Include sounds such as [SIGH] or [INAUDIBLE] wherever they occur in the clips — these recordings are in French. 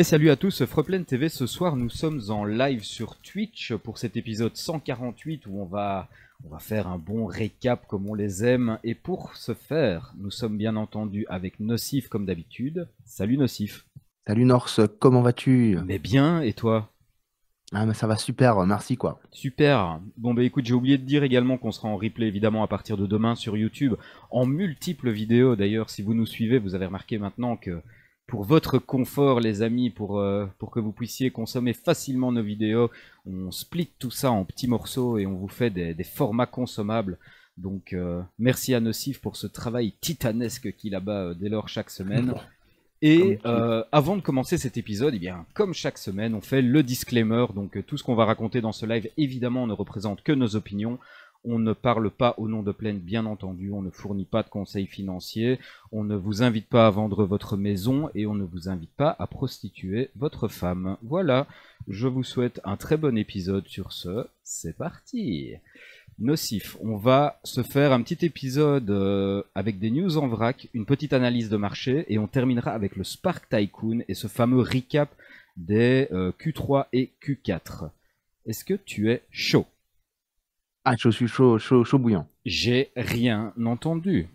Et salut à tous, Froplen TV, ce soir nous sommes en live sur Twitch pour cet épisode 148 où on va, on va faire un bon récap comme on les aime. Et pour ce faire, nous sommes bien entendu avec Nocif comme d'habitude. Salut Nocif. Salut Norse, comment vas-tu Mais bien, et toi ah mais ça va super, merci quoi. Super. Bon bah écoute, j'ai oublié de dire également qu'on sera en replay évidemment à partir de demain sur YouTube, en multiples vidéos d'ailleurs. Si vous nous suivez, vous avez remarqué maintenant que pour votre confort, les amis, pour, euh, pour que vous puissiez consommer facilement nos vidéos. On split tout ça en petits morceaux et on vous fait des, formats consommables. Donc, euh, merci à Nocif pour ce travail titanesque qu'il a bas euh, dès lors chaque semaine. Et avant de commencer cet épisode, eh bien, comme chaque semaine, on fait le disclaimer. Donc, tout ce qu'on va raconter dans ce live, évidemment, ne représente que nos opinions. On ne parle pas au nom de Plaine, bien entendu. On ne fournit pas de conseils financiers. On ne vous invite pas à vendre votre maison et on ne vous invite pas à prostituer votre femme. Voilà. Je vous souhaite un très bon épisode sur ce. C'est parti. Nocif, on va se faire un petit épisode euh, avec des news en vrac, une petite analyse de marché et on terminera avec le Spark Tycoon et ce fameux recap des euh, Q3 et Q4. Est-ce que tu es chaud ah, je suis chaud, chaud, chaud bouillant. J'ai rien entendu.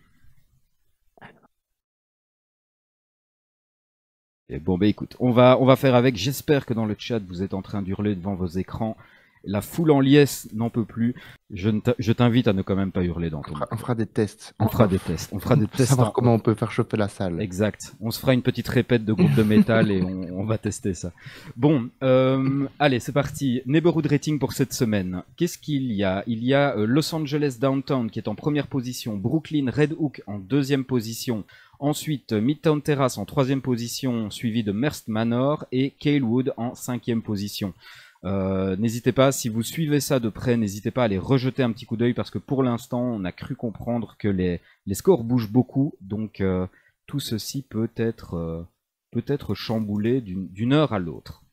Eh bon, bah écoute, on va, on va faire avec. J'espère que dans le chat, vous êtes en train d'hurler devant vos écrans. La foule en liesse n'en peut plus. Je t'invite à ne quand même pas hurler dans On fera des tests. On fera des tests. On fera [LAUGHS] des tests. Savoir comment on peut faire choper la salle. Exact. On se fera une petite répète de groupe de métal et on, va tester ça. Bon, euh, allez, c'est parti. Neighborhood rating pour cette semaine. Qu'est-ce qu'il y a Il y a euh, Los Angeles Downtown qui est en première position, Brooklyn Red Hook en deuxième position. Ensuite, euh, Midtown Terrace en troisième position, suivi de Merst Manor et Calewood en cinquième position. Euh, n'hésitez pas, si vous suivez ça de près, n'hésitez pas à les rejeter un petit coup d'œil parce que pour l'instant, on a cru comprendre que les, scores bougent beaucoup. Donc euh, tout ceci peut être, euh, peut être chamboulé d'une heure à l'autre.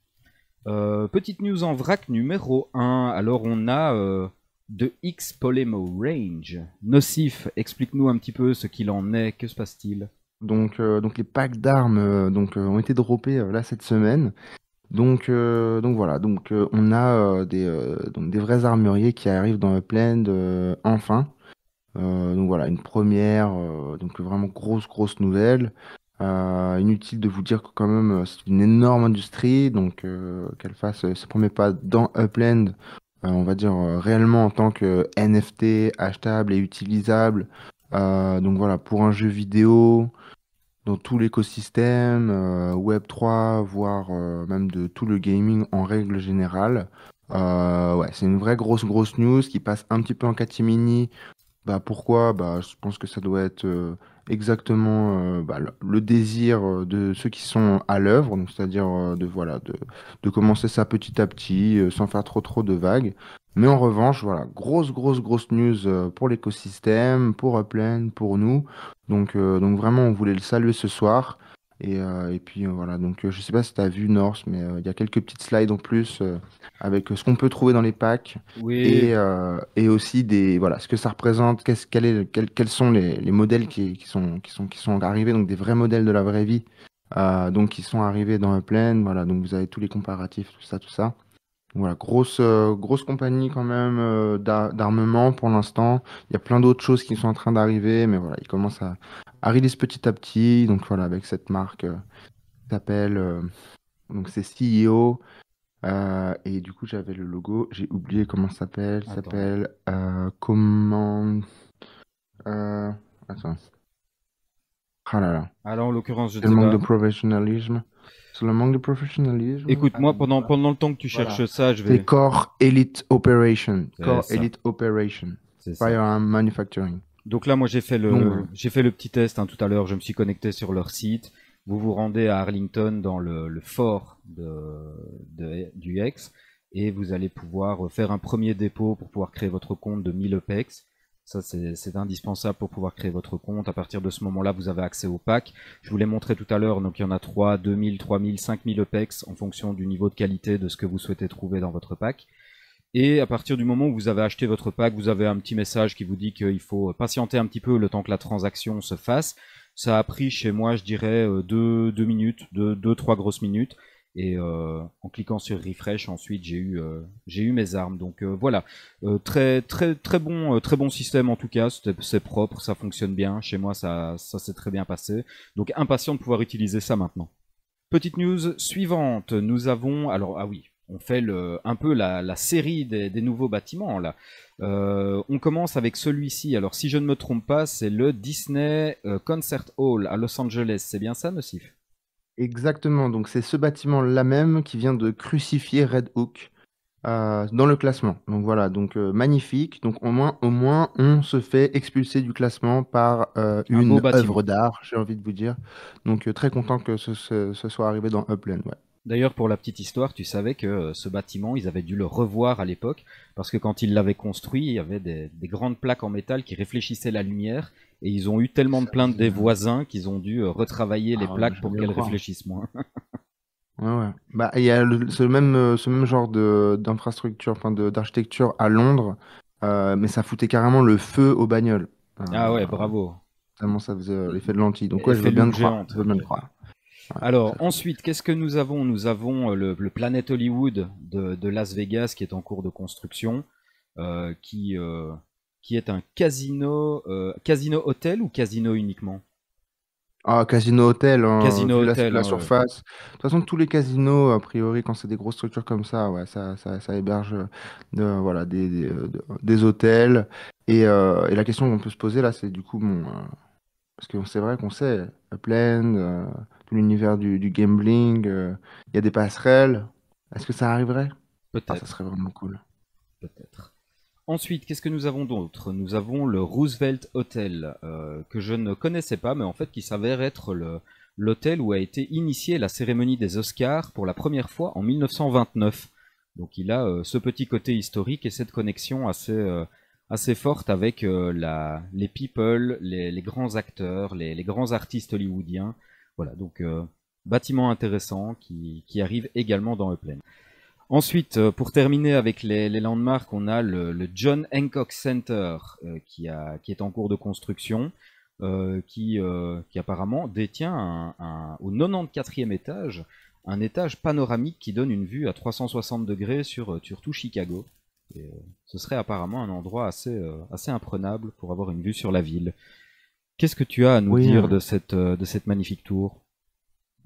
petite news en vrac numéro 1. Alors on a de X Polemo Range. Nocif, explique-nous un petit peu ce qu'il en est, que se passe-t-il donc, donc les packs d'armes donc, ont été droppés là cette semaine. Donc, euh, donc voilà, donc euh, on a euh, des, donc des vrais armuriers qui arrivent dans Upland enfin. donc voilà, une première, donc vraiment grosse grosse nouvelle. inutile de vous dire que quand même c'est une énorme industrie, donc qu'elle fasse ses premiers pas dans Upland, on va dire réellement en tant que NFT achetable et utilisable. donc voilà, pour un jeu vidéo, dans tout l'écosystème euh, Web3, voire euh, même de tout le gaming en règle générale. Euh, ouais, c'est une vraie grosse, grosse news qui passe un petit peu en catimini. Bah, pourquoi bah, Je pense que ça doit être exactement bah, le désir de ceux qui sont à l'œuvre, c'est-à-dire de, voilà, de, de, commencer ça petit à petit, sans faire trop, trop de vagues. Mais en revanche, voilà, grosse, grosse, grosse news euh, pour l'écosystème, pour Upland, pour nous. Donc, euh, donc vraiment, on voulait le saluer ce soir. Et, euh, puis voilà, donc je sais pas si tu as vu North, mais il y a quelques petites slides en plus avec ce qu'on peut trouver dans les packs oui. et, aussi des voilà ce que ça représente, qu'est-ce, quels sont les, modèles qui, sont, qui, sont, qui sont arrivés, donc des vrais modèles de la vraie vie, donc qui sont arrivés dans Upland. Voilà, donc vous avez tous les comparatifs, tout ça, tout ça. Voilà, grosse, euh, grosse compagnie quand même euh, d'armement pour l'instant. Il y a plein d'autres choses qui sont en train d'arriver, mais voilà, ils commencent à, arriver petit à petit. Donc voilà, avec cette marque euh, qui s'appelle donc c'est CEO. et du coup, j'avais le logo, j'ai oublié comment ça s'appelle. Ça s'appelle comment euh, Attends. Ah là là, Alors, ah en l'occurrence, je de professionnalisme le manque de professionnalisme. Écoute-moi, pendant, pendant le temps que tu cherches ça, je vais. C'est Core Elite Operation. Core Elite Operation. Firearm Manufacturing. Donc là, moi, j'ai fait le, j'ai fait le petit test hein, tout à l'heure. Je me suis connecté sur leur site. Vous vous rendez à Arlington dans le, fort de, du X et vous allez pouvoir faire un premier dépôt pour pouvoir créer votre compte de 1000 EPEX. Ça, c'est indispensable pour pouvoir créer votre compte. À partir de ce moment-là, vous avez accès au pack. Je vous l'ai montré tout à l'heure, donc il y en a 3, 2000, 3000, 5000 OPEX en fonction du niveau de qualité de ce que vous souhaitez trouver dans votre pack. Et à partir du moment où vous avez acheté votre pack, vous avez un petit message qui vous dit qu'il faut patienter un petit peu le temps que la transaction se fasse. Ça a pris chez moi, je dirais, 2 euh, deux, minutes, 2-3 grosses minutes. Et euh, en cliquant sur refresh, ensuite j'ai eu euh, j'ai eu mes armes. Donc euh, voilà, très très très bon très bon système en tout cas. C'est propre, ça fonctionne bien. Chez moi, ça ça s'est très bien passé. Donc impatient de pouvoir utiliser ça maintenant. Petite news suivante. Nous avons alors ah oui, on fait un peu la, la série des, nouveaux bâtiments là. on commence avec celui-ci. Alors si je ne me trompe pas, c'est le Disney Concert Hall à Los Angeles. C'est bien ça, Nocif Exactement, donc c'est ce bâtiment-là même qui vient de crucifier Red Hook euh, dans le classement. Donc voilà, donc euh, magnifique. Donc au moins, au moins, on se fait expulser du classement par euh, une œuvre d'art, j'ai envie de vous dire. Donc très content que ce, soit arrivé dans Upland. ouais. D'ailleurs, pour la petite histoire, tu savais que ce bâtiment, ils avaient dû le revoir à l'époque, parce que quand ils l'avaient construit, il y avait des, des grandes plaques en métal qui réfléchissaient la lumière et ils ont eu tellement de plaintes des voisins qu'ils ont dû euh, retravailler les ah, plaques pour qu'elles réfléchissent moins. [LAUGHS] ouais, Bah, il y a le, ce, même, euh, ce même genre d'infrastructure, enfin d'architecture à Londres, euh, mais ça foutait carrément le feu aux bagnoles. ah ouais, bravo. Tellement ça faisait l'effet de lentille. Donc, je veux bien le croire. Alors ensuite, qu'est-ce que nous avons Nous avons le, le Planet Hollywood de, Las Vegas qui est en cours de construction, qui, qui est un casino, euh, casino hôtel ou casino uniquement ah, casino hôtel, hein, casino la, la, hein, surface. De toute façon, tous les casinos, a priori, quand c'est des grosses structures comme ça, ouais, ça, héberge euh, de, voilà, des, des, euh, hôtels. Et, la question qu'on peut se poser là, c'est du coup, bon, parce que c'est vrai qu'on sait, Upland, tout l'univers du, gambling, il y a des passerelles. Est-ce que ça arriverait ah, Peut-être. ça serait vraiment cool. Peut-être. Ensuite, qu'est-ce que nous avons d'autre Nous avons le Roosevelt Hotel, euh, que je ne connaissais pas, mais en fait qui s'avère être l'hôtel où a été initiée la cérémonie des Oscars pour la première fois en 1929. Donc il a euh, ce petit côté historique et cette connexion assez, euh, assez forte avec les people, les, grands acteurs, les, grands artistes hollywoodiens. Voilà, donc bâtiment intéressant qui, arrive également dans le plein. Ensuite, euh, pour terminer avec les, landmarks, on a le, John Hancock Center euh, qui, a, qui, est en cours de construction. Euh, qui, qui, apparemment détient un, au 94e étage un étage panoramique qui donne une vue à 360 degrés sur, tout Chicago. ce serait apparemment un endroit assez, assez imprenable pour avoir une vue sur la ville. Qu'est-ce que tu as à nous dire de, cette, de cette magnifique tour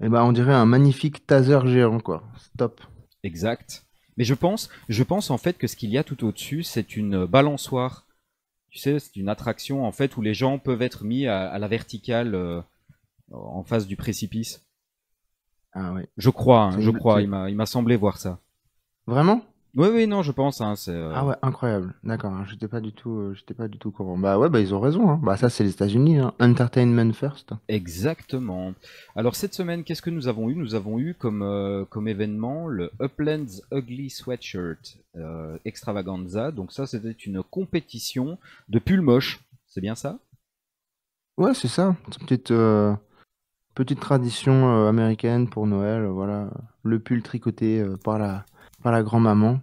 eh ben, On dirait un magnifique taser géant, quoi. Stop. Exact. Mais je pense, je pense en fait que ce qu'il y a tout au-dessus, c'est une balançoire. Tu sais, c'est une attraction en fait où les gens peuvent être mis à, la verticale euh, en face du précipice. Ah Je crois, hein, je crois. Il m'a semblé voir ça. Vraiment oui, oui, non, je pense. Hein, euh, ah ouais, incroyable. D'accord, hein, j'étais pas du tout, euh, j'étais pas du tout courant. Bah ouais, bah ils ont raison. Hein. Bah ça, c'est les États-Unis. Hein. Entertainment first. Exactement. Alors cette semaine, qu'est-ce que nous avons eu Nous avons eu comme euh, comme événement le Uplands Ugly Sweatshirt Extravaganza. Donc ça, c'était une compétition de pulls moches. C'est bien ça Ouais, c'est ça. une petite petite tradition américaine pour Noël. Voilà, le pull tricoté par la la grand-maman.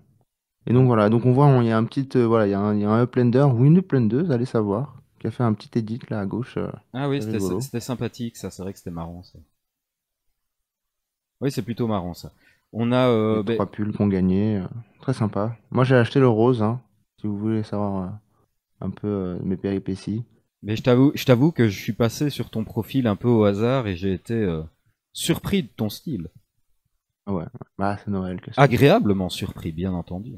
Et donc voilà, donc on voit, il y a un petit, euh, voilà, il y, a un, y a un uplender ou une allez savoir, qui a fait un petit edit là à gauche. Euh, ah oui, c'était sympathique ça, c'est vrai que c'était marrant ça. Oui, c'est plutôt marrant ça. On a euh, ben trois pulls qu'on gagnait, euh, très sympa. Moi j'ai acheté le rose, hein, si vous voulez savoir un peu mes péripéties. Mais je t'avoue, je t'avoue que je suis passé sur ton profil un peu au hasard et j'ai été surpris de ton style. Ouais, bah, Agréablement surpris, bien entendu.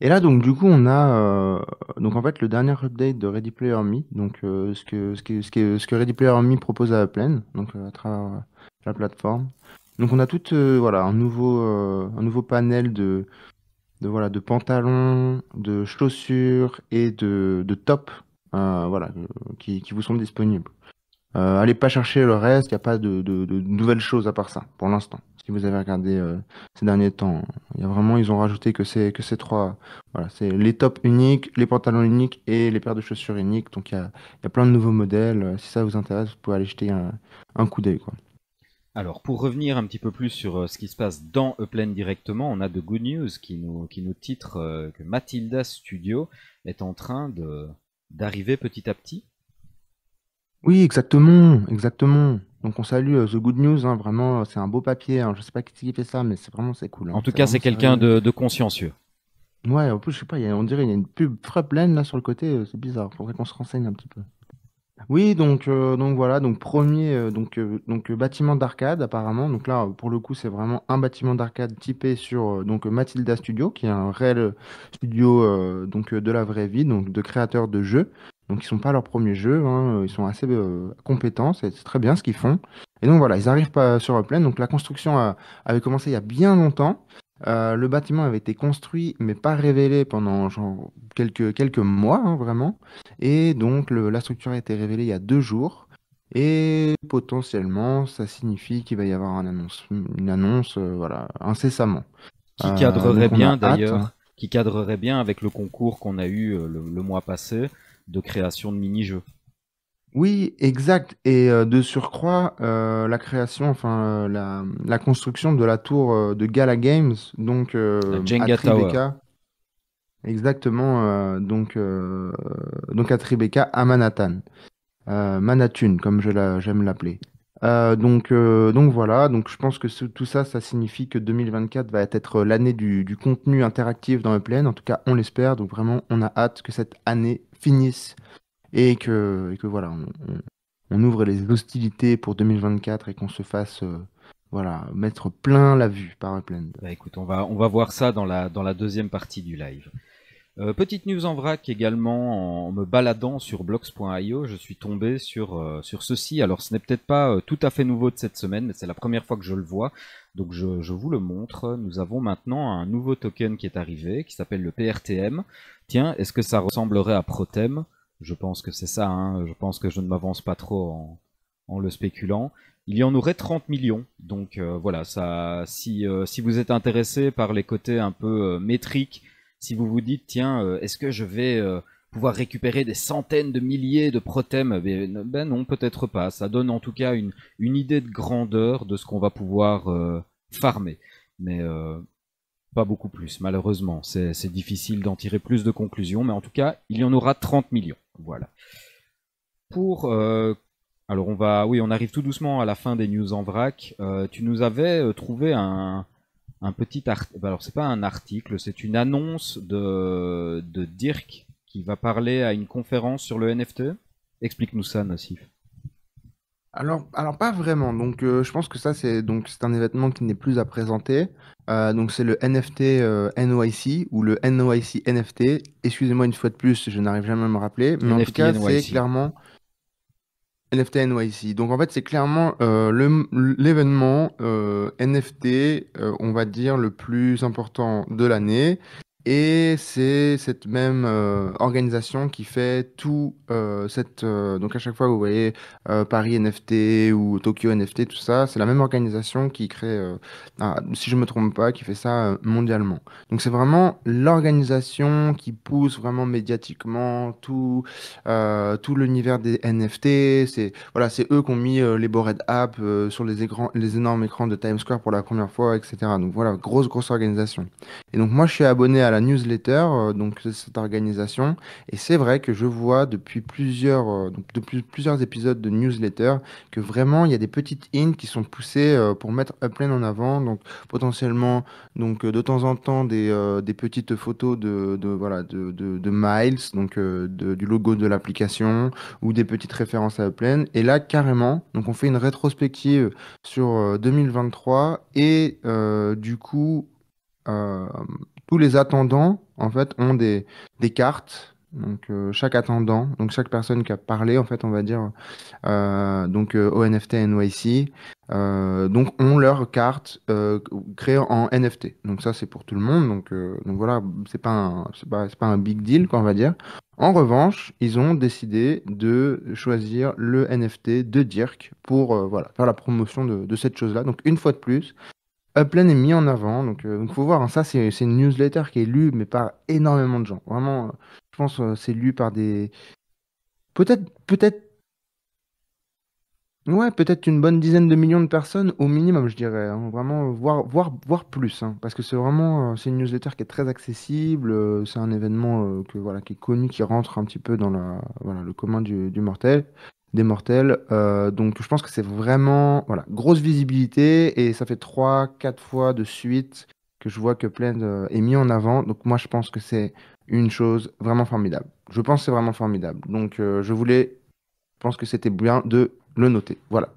Et là, donc, du coup, on a euh, donc en fait le dernier update de Ready Player Me, donc euh, ce, que, ce, que, ce, que, Ready Player Me propose à la pleine, donc euh, à travers la plateforme. Donc, on a tout voilà un nouveau un nouveau panel de, de voilà de pantalons, de chaussures et de, de tops voilà qui, qui, vous sont disponibles. Euh, allez pas chercher le reste, il n'y a pas de, nouvelles choses à part ça, pour l'instant. Ce Si vous avez regardé euh, ces derniers temps, il y a vraiment, ils ont rajouté que c'est que ces trois. Voilà, c'est les tops uniques, les pantalons uniques et les paires de chaussures uniques. Donc il y a, plein de nouveaux modèles. Euh, si ça vous intéresse, vous pouvez aller jeter un, un coup d'œil. Alors, pour revenir un petit peu plus sur ce qui se passe dans Upland directement, on a de Good News qui nous, qui nous titre que Matilda Studio est en train de d'arriver petit à petit oui, exactement, exactement. Donc on salue euh, The Good News, hein, vraiment, euh, c'est un beau papier. hein. Je sais pas qui fait ça, mais c'est vraiment c'est cool. Hein. En tout cas, c'est quelqu'un de, de consciencieux. Ouais, en plus, je sais pas, on dirait qu'il y a une pub très pleine là sur le côté, euh, c'est bizarre, faudrait qu'on se renseigne un petit peu. Oui, donc, donc voilà, donc premier donc, donc, bâtiment d'arcade apparemment. Donc là, pour le coup, c'est vraiment un bâtiment d'arcade typé sur donc, Matilda Studio, qui est un réel studio donc, de la vraie vie, donc de créateurs de jeux. Donc ils sont pas à leur premier jeu, hein. ils sont assez euh, compétents, c'est très bien ce qu'ils font. Et donc voilà, ils arrivent pas sur Upland. Donc la construction avait commencé il y a bien longtemps. Euh, le bâtiment avait été construit mais pas révélé pendant quelques, mois hein, vraiment. Et donc la structure a été révélée il y a deux jours. Et potentiellement, ça signifie qu'il va y avoir une annonce, euh, incessamment. Qui cadrerait bien d'ailleurs, hein. qui cadrerait bien avec le concours qu'on a eu le mois passé, de création de mini-jeux. Oui, exact. Et euh, de surcroît, euh, la création, enfin euh, la, construction de la tour de Gala Games, donc à Tribeca, exactement, donc donc à Tribeca, à Manhattan, Manhattan, comme je la, j'aime l'appeler. donc donc voilà, donc je pense que tout ça, ça signifie que 2024 va être l'année du, contenu interactif dans le plein. En tout cas, on l'espère. Donc vraiment, on a hâte que cette année finissent et que, que voilà, on, ouvre les hostilités pour 2024 et qu'on se fasse euh, voilà, mettre plein la vue par un Bah écoute, on va, on va voir ça dans la, dans la deuxième partie du live. Euh, petite news en vrac également, en me baladant sur blocks.io je suis tombé sur, euh, sur ceci. Alors ce n'est peut-être pas tout à fait nouveau de cette semaine, mais c'est la première fois que je le vois. Donc je, vous le montre. Nous avons maintenant un nouveau token qui est arrivé, qui s'appelle le PRTM. Tiens, est-ce que ça ressemblerait à Protem Je pense que c'est ça. Hein. Je pense que je ne m'avance pas trop en, le spéculant. Il y en aurait 30 millions. Donc euh, voilà, ça. Si, euh, si vous êtes intéressé par les côtés un peu euh, métriques, si vous vous dites tiens, est-ce que je vais pouvoir récupérer des centaines de milliers de prothèmes Ben non, peut-être pas. Ça donne en tout cas une, idée de grandeur de ce qu'on va pouvoir euh, farmer. Mais euh, pas beaucoup plus, malheureusement. C'est difficile d'en tirer plus de conclusions, mais en tout cas, il y en aura 30 millions. Voilà. Pour. Euh, alors on va. Oui, on arrive tout doucement à la fin des news en vrac. tu nous avais trouvé un, petit article, ben alors c'est pas un article, c'est une annonce de Dirk qui va parler à une conférence sur le NFT. Explique-nous ça, Nassif. Alors, alors pas vraiment. Donc, euh, je pense que ça, c'est donc c'est un événement qui n'est plus à présenter. Euh, donc, c'est le NFT euh, NYC ou le NYC NFT. Excusez-moi une fois de plus, je n'arrive jamais à me rappeler. Mais en tout cas, c'est clairement NFT NYC. Donc, en fait, c'est clairement le l'événement NFT, on va dire, le plus important de l'année. Et c'est cette même, euh, organisation qui fait tout, euh, cette, euh, donc à chaque fois, vous voyez, Paris NFT ou Tokyo NFT, tout ça, c'est la même organisation qui crée, si je me trompe pas, qui fait ça, mondialement. Donc c'est vraiment l'organisation qui pousse vraiment médiatiquement tout, tout l'univers des NFT. C'est voilà, c'est eux qui ont mis, les Bored Ape, sur les écrans les énormes écrans de Times Square pour la première fois etc. Donc voilà, grosse, grosse organisation. Et donc moi, je suis abonné à la newsletter euh, donc cette organisation. Et c'est vrai que je vois depuis plusieurs, euh, donc plusieurs épisodes de newsletter que vraiment il y a des petites hints qui sont poussées euh, pour mettre Upland en avant. Donc potentiellement, donc de temps en temps des, des petites photos de, de voilà de, miles, donc de, du logo de l'application ou des petites références à Upland. Et là carrément, donc on fait une rétrospective sur 2023 et du coup euh, tous les attendants, en fait, ont des, cartes. Donc, euh, chaque attendant, donc chaque personne qui a parlé, en fait, on va dire, euh, donc euh, NFT NYC, euh, donc ont leur carte créée en NFT. Donc, ça, c'est pour tout le monde. Donc, donc voilà, c'est pas, c'est pas, pas, un big deal, quoi, on va dire. En revanche, ils ont décidé de choisir le NFT de Dirk pour voilà, faire la promotion de cette chose-là. Donc, une fois de plus, Upland est mis en avant, donc il euh, faut voir, hein. ça c'est une newsletter qui est lue, mais par énormément de gens. Vraiment, euh, je pense euh, c'est lu par des... Peut-être, peut-être... Ouais, peut-être une bonne dizaine de millions de personnes au minimum, je dirais. Hein. vraiment, voire, plus, hein. parce que c'est vraiment c'est une newsletter qui est très accessible. c'est un événement que voilà qui est connu, qui rentre un petit peu dans le commun du mortel des mortels. Euh, donc je pense que c'est vraiment voilà, grosse visibilité et ça fait 3-4 fois de suite que je vois que Plein euh, est mis en avant. Donc moi je pense que c'est une chose vraiment formidable. Je pense que c'est vraiment formidable. Donc euh, je voulais, je pense que c'était bien de le noter. Voilà.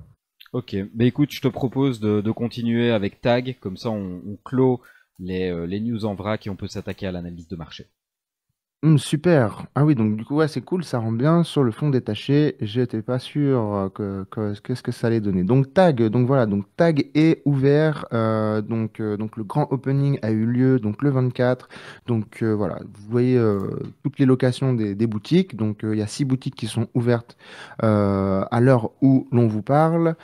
Ok, mais écoute, je te propose de, continuer avec Tag, comme ça on, clôt les, les news en vrac et on peut s'attaquer à l'analyse de marché. Hum, super. Ah oui, donc du coup, ouais, c'est cool, ça rend bien sur le fond détaché. J'étais pas sûr euh, que, qu'est-ce que ça allait donner. Donc tag, donc voilà, donc tag est ouvert. Euh, donc, euh, donc le grand opening a eu lieu donc le 24. Donc voilà, vous voyez toutes les locations des, boutiques. Donc il y a six boutiques qui sont ouvertes à l'heure où l'on vous parle.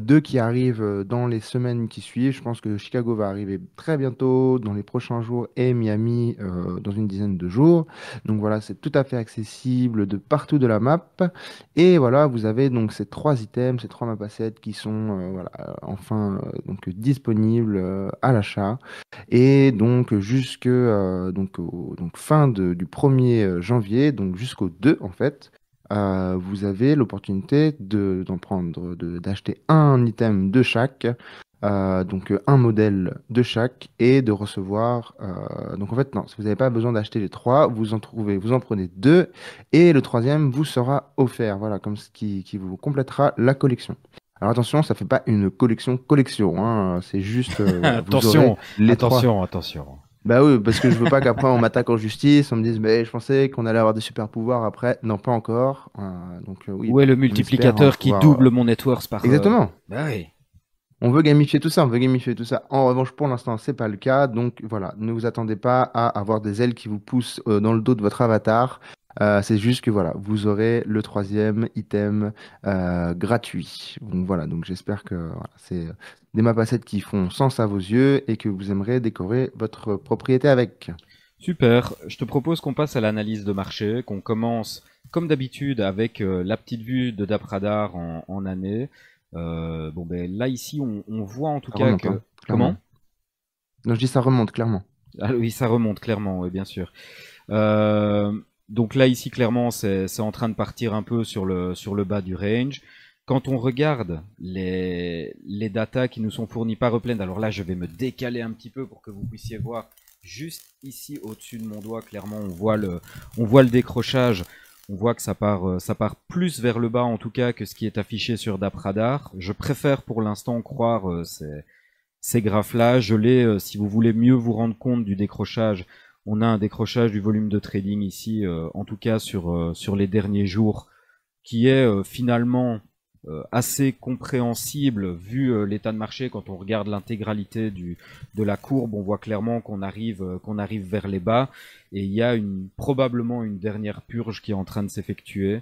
deux qui arrivent dans les semaines qui suivent. Je pense que Chicago va arriver très bientôt, dans les prochains jours, et Miami dans une dizaine de jours. Donc voilà, c'est tout à fait accessible de partout de la map. Et voilà, vous avez donc ces trois items, ces trois map qui sont euh, euh, enfin euh, donc disponibles à l'achat. Et donc jusque donc, fin du 1er janvier, donc jusqu'au 2 en fait, vous avez l'opportunité d'en prendre, d'acheter un item de chaque euh, donc euh, un modèle de chaque et de recevoir. Euh, donc en fait, non, si vous n'avez pas besoin d'acheter les trois, vous en trouvez, vous en prenez deux et le troisième vous sera offert. Voilà, comme ce qui, vous complétera la collection. Alors attention, ça fait pas une collection collection, hein, c'est juste. [LAUGHS] attention, les attention, attention. Bah oui, parce que je veux pas qu'après on m'attaque en justice, on me dise mais je pensais qu'on allait avoir des super pouvoirs après. Non, pas encore. donc Où est le multiplicateur qui double mon network par Exactement. Bah oui. On veut gamifier tout ça, on veut gamifier tout ça. En revanche, pour l'instant, ce n'est pas le cas. Donc voilà, ne vous attendez pas à avoir des ailes qui vous poussent euh, dans le dos de votre avatar. Euh, c'est juste que voilà, vous aurez le troisième item euh, gratuit. Donc voilà, donc j'espère que c'est des mapassettes qui font sens à vos yeux et que vous aimerez décorer votre propriété avec. Super, je te propose qu'on passe à l'analyse de marché, qu'on commence comme d'habitude avec la petite vue de Dapradar en année. Euh, bon, ben là, ici, on, voit en tout cas que. Hein, comment Non, je dis ça remonte, clairement. Ah oui, ça remonte, clairement, oui, bien sûr. Euh, donc là, ici, clairement, c'est en train de partir un peu sur le, sur le bas du range. Quand on regarde les, les datas qui nous sont fournis par Upland, alors là, je vais me décaler un petit peu pour que vous puissiez voir juste ici au-dessus de mon doigt, clairement, on voit le, on voit le décrochage on voit que ça part, euh, ça part plus vers le bas en tout cas que ce qui est affiché sur DAPRADAR. Je préfère pour l'instant croire euh, ces, graphes-là. Je l'ai, euh, si vous voulez mieux vous rendre compte du décrochage, on a un décrochage du volume de trading ici, en tout cas sur, sur les derniers jours, qui est finalement euh, assez compréhensible vu euh, l'état de marché. Quand on regarde l'intégralité de la courbe, on voit clairement qu'on arrive, euh, qu'on arrive vers les bas et il y a une, probablement une dernière purge qui est en train de s'effectuer.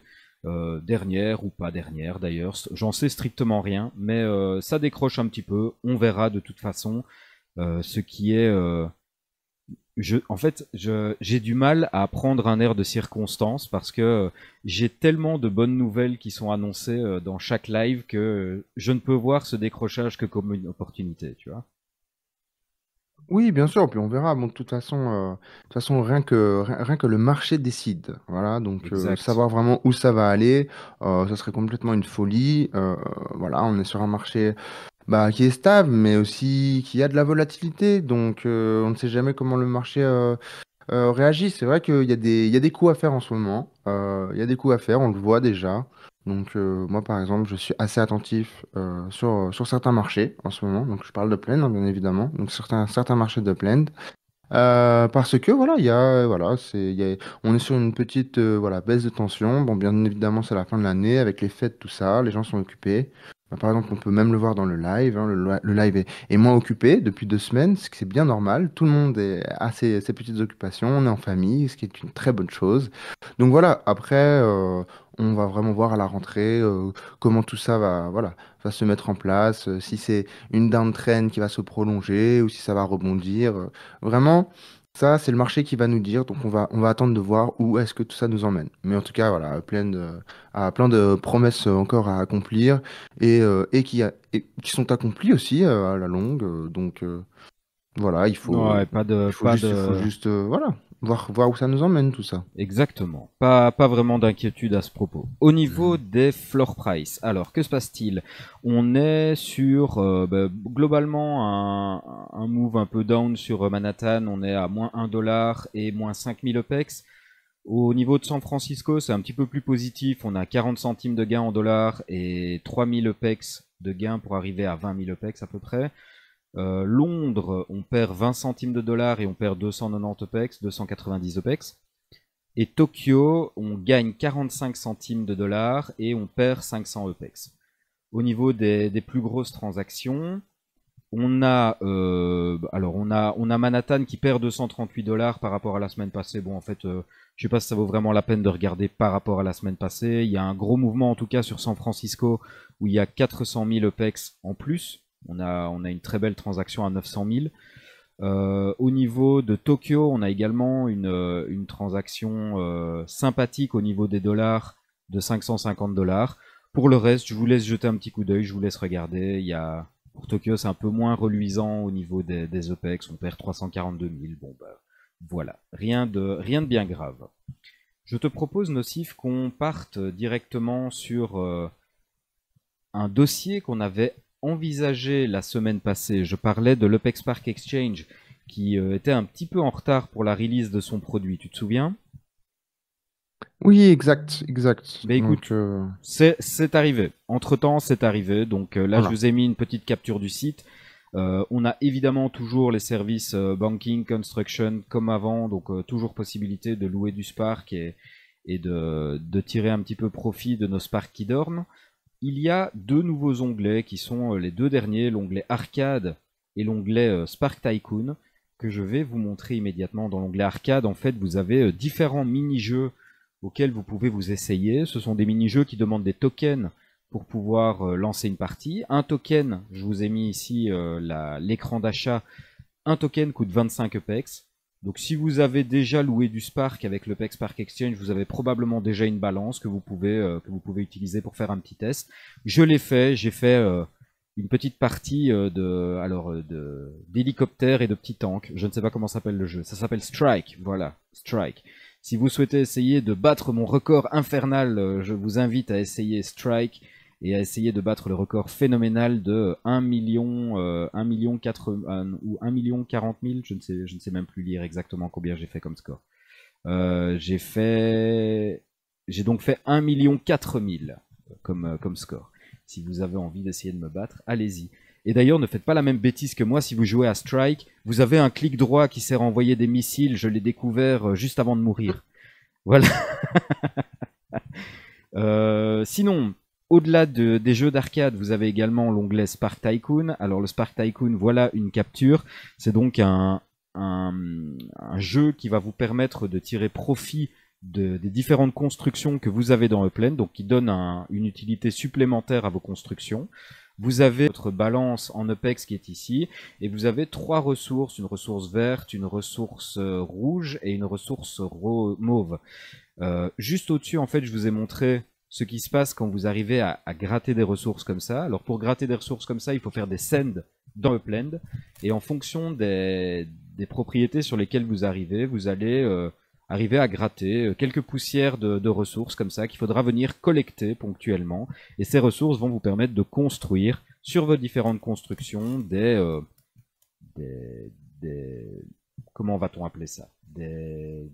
dernière ou pas dernière d'ailleurs, j'en sais strictement rien, mais ça décroche un petit peu, on verra de toute façon, ce qui est en fait, j'ai du mal à prendre un air de circonstance parce que euh, j'ai tellement de bonnes nouvelles qui sont annoncées euh, dans chaque live que euh, je ne peux voir ce décrochage que comme une opportunité, tu vois. Oui, bien sûr. Puis on verra. Bon, de toute façon, de façon, rien que rien, que le marché décide. Voilà. Donc savoir vraiment où ça va aller, ce ça serait complètement une folie. voilà, on est sur un marché bah, qui est stable, mais aussi qui a de la volatilité. Donc, euh, on ne sait jamais comment le marché euh, euh, réagit. C'est vrai qu'il y, a des, des coûts à faire en ce moment. Il y a des coups à faire, on le voit déjà. Donc, moi, par exemple, je suis assez attentif sur, sur certains marchés en ce moment. Donc, je parle de plaine, hein, bien évidemment. Donc, certains, certains marchés de plaine. Euh, parce que voilà, il y voilà, c'est, on est sur une petite euh, voilà, baisse de tension. Bon, bien évidemment, c'est la fin de l'année, avec les fêtes, tout ça, les gens sont occupés. Bah, par exemple, on peut même le voir dans le live. Hein, le, live est, moins occupé depuis deux semaines, ce qui est bien normal. Tout le monde est, a ses, petites occupations, on est en famille, ce qui est une très bonne chose. Donc voilà, après, euh, on va vraiment voir à la rentrée euh, comment tout ça va, voilà, va se mettre en place, euh, si c'est une downtrend qui va se prolonger ou si ça va rebondir. vraiment, ça, c'est le marché qui va nous dire. Donc, on va, on va attendre de voir où est-ce que tout ça nous emmène. Mais en tout cas, voilà, plein de, à plein de promesses encore à accomplir et, euh, qui, sont accomplies aussi à la longue. donc, voilà, il faut. pas de. de... Il faut juste voilà. Voir, où ça nous emmène tout ça. Exactement. Pas, pas vraiment d'inquiétude à ce propos. Au niveau hmm. des floor price, alors que se passe-t-il On est sur euh, bah, globalement un, un, move un peu down sur euh, Manhattan. On est à moins 1 dollar et moins 5000 OPEX. Au niveau de San Francisco, c'est un petit peu plus positif. On a 40 centimes de gain en dollars et 3000 OPEX de gain pour arriver à 20 000 OPEX à peu près. Euh, Londres, on perd 20 centimes de dollars et on perd 290 OPEX, 290 OPEX. Et Tokyo, on gagne 45 centimes de dollars et on perd 500 OPEX. Au niveau des, plus grosses transactions, on a, euh, alors on a, on a Manhattan qui perd 238 dollars par rapport à la semaine passée. Bon, en fait, je euh, je sais pas si ça vaut vraiment la peine de regarder par rapport à la semaine passée. Il y a un gros mouvement en tout cas sur San Francisco où il y a 400 000 OPEX en plus. On a, on a une très belle transaction à 900 000. Euh, au niveau de Tokyo, on a également une, euh, transaction euh, sympathique au niveau des dollars de 550 dollars. Pour le reste, je vous laisse jeter un petit coup d'œil, je vous laisse regarder. Il pour Tokyo, c'est un peu moins reluisant au niveau des, OPEX. On perd 342 000. Bon, bah, voilà. Rien de, rien de bien grave. Je te propose, Nocif, qu'on parte directement sur un dossier qu'on avait envisagé la semaine passée. Je parlais de l'Upex Park Exchange qui euh, était un petit peu en retard pour la release de son produit. Tu te souviens Oui, exact, exact. Mais bah, écoute, euh, c'est arrivé. Entre-temps, c'est arrivé. Donc euh, là, je vous ai mis une petite capture du site. on a évidemment toujours les services banking, construction comme avant, donc toujours possibilité de louer du Spark et, de, de, tirer un petit peu profit de nos Sparks qui dorment il y a deux nouveaux onglets qui sont euh, les deux derniers, l'onglet arcade et l'onglet euh, Spark Tycoon, que je vais vous montrer immédiatement. Dans l'onglet arcade, en fait, vous avez euh, différents mini-jeux auxquels vous pouvez vous essayer. Ce sont des mini-jeux qui demandent des tokens pour pouvoir lancer une partie. Un token, je vous ai mis ici l'écran d'achat, un token coûte 25 EPEX. Donc si vous avez déjà loué du Spark avec le PEX Spark Exchange, vous avez probablement déjà une balance que vous pouvez, euh, que vous pouvez utiliser pour faire un petit test. Je l'ai fait, j'ai fait euh, une petite partie euh, de alors d'hélicoptères et de petits tanks. Je ne sais pas comment s'appelle le jeu. Ça s'appelle Strike, voilà, Strike. Si vous souhaitez essayer de battre mon record infernal, je vous invite à essayer Strike et à essayer de battre le record phénoménal de 1 million, 1 euh, million 4, ou 1 million 40 000, je ne sais, je ne sais même plus lire exactement combien j'ai fait comme score. Euh, j'ai fait, j'ai donc fait 1 million 4 000 euh, comme, comme score. Si vous avez envie d'essayer de me battre, allez-y. Et d'ailleurs, ne faites pas la même bêtise que moi si vous jouez à Strike. Vous avez un clic droit qui sert à envoyer des missiles. Je l'ai découvert juste avant de mourir. Voilà. [LAUGHS] sinon, au-delà des jeux d'arcade, vous avez également l'onglet Spark Tycoon. Alors le Spark Tycoon, voilà une capture. C'est donc un, jeu qui va vous permettre de tirer profit de, des différentes constructions que vous avez dans Upland, donc qui donne une utilité supplémentaire à vos constructions. Vous avez votre balance en OPEX qui est ici, et vous avez trois ressources, une ressource verte, une ressource euh, rouge et une ressource mauve. Euh, juste au-dessus, en fait, je vous ai montré ce qui se passe quand vous arrivez à, gratter des ressources comme ça. Alors pour gratter des ressources comme ça, il faut faire des sends dans le Upland, et en fonction des, propriétés sur lesquelles vous arrivez, vous allez euh, arriver à gratter euh, quelques poussières de, ressources comme ça qu'il faudra venir collecter ponctuellement, et ces ressources vont vous permettre de construire sur vos différentes constructions des... Euh, des, des comment va-t-on appeler ça des,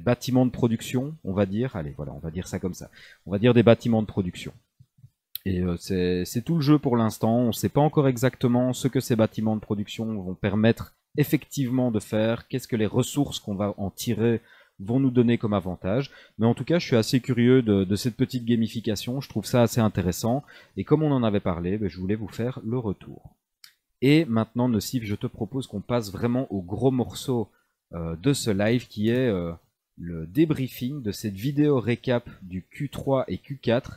bâtiments de production, on va dire. Allez, voilà, on va dire ça comme ça. On va dire des bâtiments de production. Et euh, c'est tout le jeu pour l'instant. On ne sait pas encore exactement ce que ces bâtiments de production vont permettre effectivement de faire, qu'est-ce que les ressources qu'on va en tirer vont nous donner comme avantage. Mais en tout cas, je suis assez curieux de, cette petite gamification. Je trouve ça assez intéressant. Et comme on en avait parlé, ben, je voulais vous faire le retour. Et maintenant, Nocif, je te propose qu'on passe vraiment au gros morceau euh, de ce live qui est euh, le débriefing de cette vidéo récap du Q3 et Q4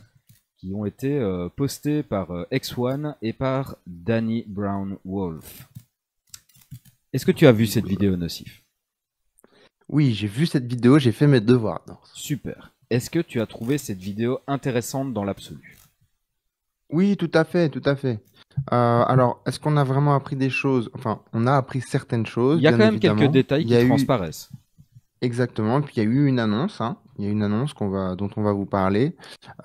qui ont été euh, postés par X1 et par Danny Brown Wolf. Est-ce que tu as vu cette vidéo, Nocif Oui, j'ai vu cette vidéo, j'ai fait mes devoirs. Super. Est-ce que tu as trouvé cette vidéo intéressante dans l'absolu Oui, tout à fait, tout à fait. Euh, alors, est-ce qu'on a vraiment appris des choses Enfin, on a appris certaines choses. Il y a quand même quelques détails qui transparaissent. Exactement. Puis il y a eu une annonce. Hein. Il y a une annonce va, dont on va vous parler.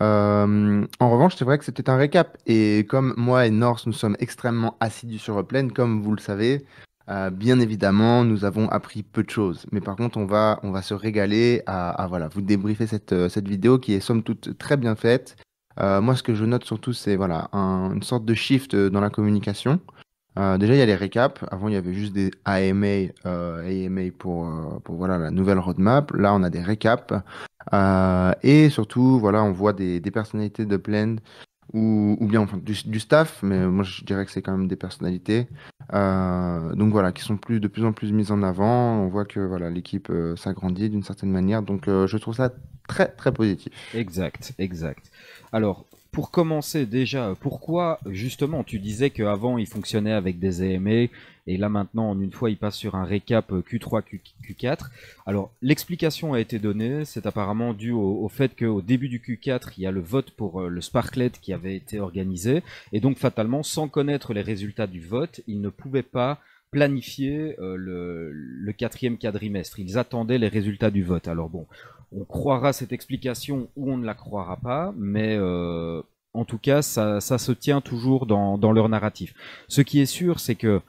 Euh, en revanche, c'est vrai que c'était un récap. Et comme moi et Norse, nous sommes extrêmement assidus sur Upland, comme vous le savez, euh, bien évidemment, nous avons appris peu de choses. Mais par contre, on va, on va se régaler à, voilà, vous débriefer cette vidéo qui est somme toute très bien faite. Euh, moi, ce que je note surtout, c'est voilà, une sorte de shift euh, dans la communication. Euh, déjà, il y a les récaps. Avant, il y avait juste des AMA, AMA pour, pour voilà, la nouvelle roadmap. Là, on a des récaps. et surtout, voilà, on voit des, personnalités de Blend ou, ou bien enfin, du, staff, mais moi, je dirais que c'est quand même des personnalités. donc voilà, qui sont plus, de plus en plus mises en avant. On voit que voilà, l'équipe s'agrandit d'une certaine manière. Donc je trouve ça très très positif. Exact, exact. Alors, pour commencer déjà, pourquoi justement tu disais qu'avant il fonctionnait avec des EME et là maintenant en une fois il passe sur un récap Q3, Q, 4 Alors l'explication a été donnée, c'est apparemment dû au, fait qu'au début du Q4 il y a le vote pour euh, le Sparklet qui avait été organisé et donc fatalement sans connaître les résultats du vote il ne pouvait pas planifier euh, le, le, quatrième quadrimestre. Ils attendaient les résultats du vote. Alors bon, on croira cette explication ou on ne la croira pas, mais euh, en tout cas, ça, se tient toujours dans, leur narratif. Ce qui est sûr, c'est que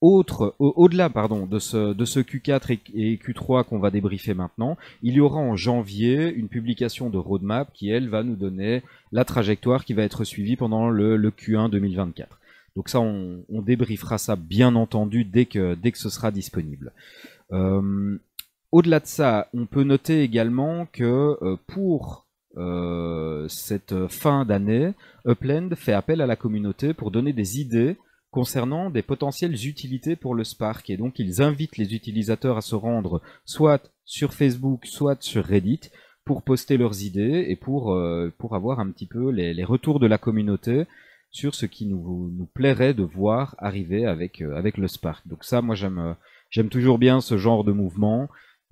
autre, au-delà pardon, de ce, de ce Q4 et, Q3 qu'on va débriefer maintenant, il y aura en janvier une publication de roadmap qui, elle, va nous donner la trajectoire qui va être suivie pendant le, Q1 2024. Donc ça, on, débriefera ça bien entendu dès que, dès que ce sera disponible. Euh, au-delà de ça, on peut noter également que euh, pour euh, cette fin d'année, Upland fait appel à la communauté pour donner des idées concernant des potentielles utilités pour le Spark. Et donc ils invitent les utilisateurs à se rendre soit sur Facebook, soit sur Reddit pour poster leurs idées et pour, euh, pour avoir un petit peu les, retours de la communauté sur ce qui nous, plairait de voir arriver avec, avec le Spark. Donc ça, moi j'aime, j'aime toujours bien ce genre de mouvement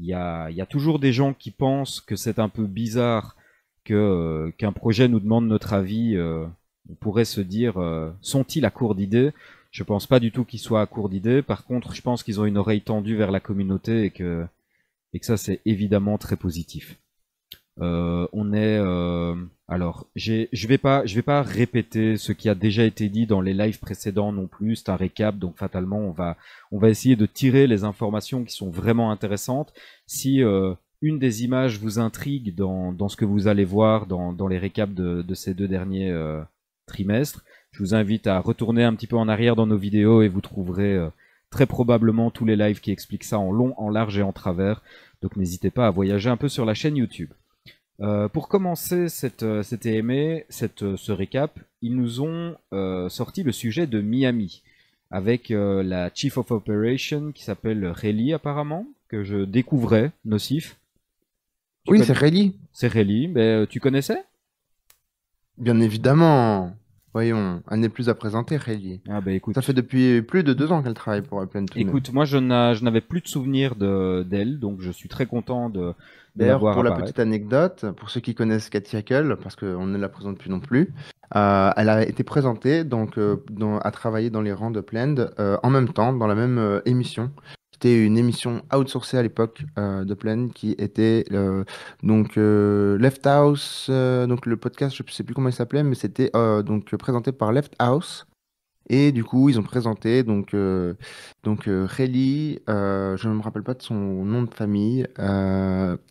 il y a, toujours des gens qui pensent que c'est un peu bizarre que euh, qu'un projet nous demande notre avis. Euh, on pourrait se dire, euh, sont-ils à court d'idées Je pense pas du tout qu'ils soient à court d'idées. Par contre, je pense qu'ils ont une oreille tendue vers la communauté et que et que ça c'est évidemment très positif. on est alors, je ne vais, pas, répéter ce qui a déjà été dit dans les lives précédents non plus, c'est un récap, donc fatalement, on va, essayer de tirer les informations qui sont vraiment intéressantes. Si euh, une des images vous intrigue dans, ce que vous allez voir dans, les récaps de, ces deux derniers euh, trimestres, je vous invite à retourner un petit peu en arrière dans nos vidéos et vous trouverez euh, très probablement tous les lives qui expliquent ça en long, en large et en travers. Donc n'hésitez pas à voyager un peu sur la chaîne YouTube. Euh, pour commencer cette, euh, cette AMA, e e, euh, ce récap, ils nous ont sorti le sujet de Miami avec la Chief of Operation qui s'appelle Rayleigh apparemment, que je découvrais, nocif. oui, c'est Rayleigh. C'est Rayleigh, mais ben, tu connaissais Bien évidemment. Voyons, elle n'est plus à présenter, Rayleigh. Ah bah, écoute. Ça fait depuis plus de deux ans qu'elle travaille pour Apple Écoute, moi je n'avais plus de souvenirs d'elle, donc je suis très content de. D'ailleurs, pour la petite anecdote, pour ceux qui connaissent Cathy Hackle, parce qu'on ne la présente plus non plus, euh, elle a été présentée, donc, euh, à travailler dans les rangs de Plend euh, en même temps, dans la même émission, une émission outsourcée à l'époque euh, de Plaine qui était donc euh, Left House, euh, donc le podcast, je ne sais plus comment il s'appelait, mais c'était donc présenté par Left House. Et du coup, ils ont présenté donc donc Rayleigh, je ne me rappelle pas de son nom de famille,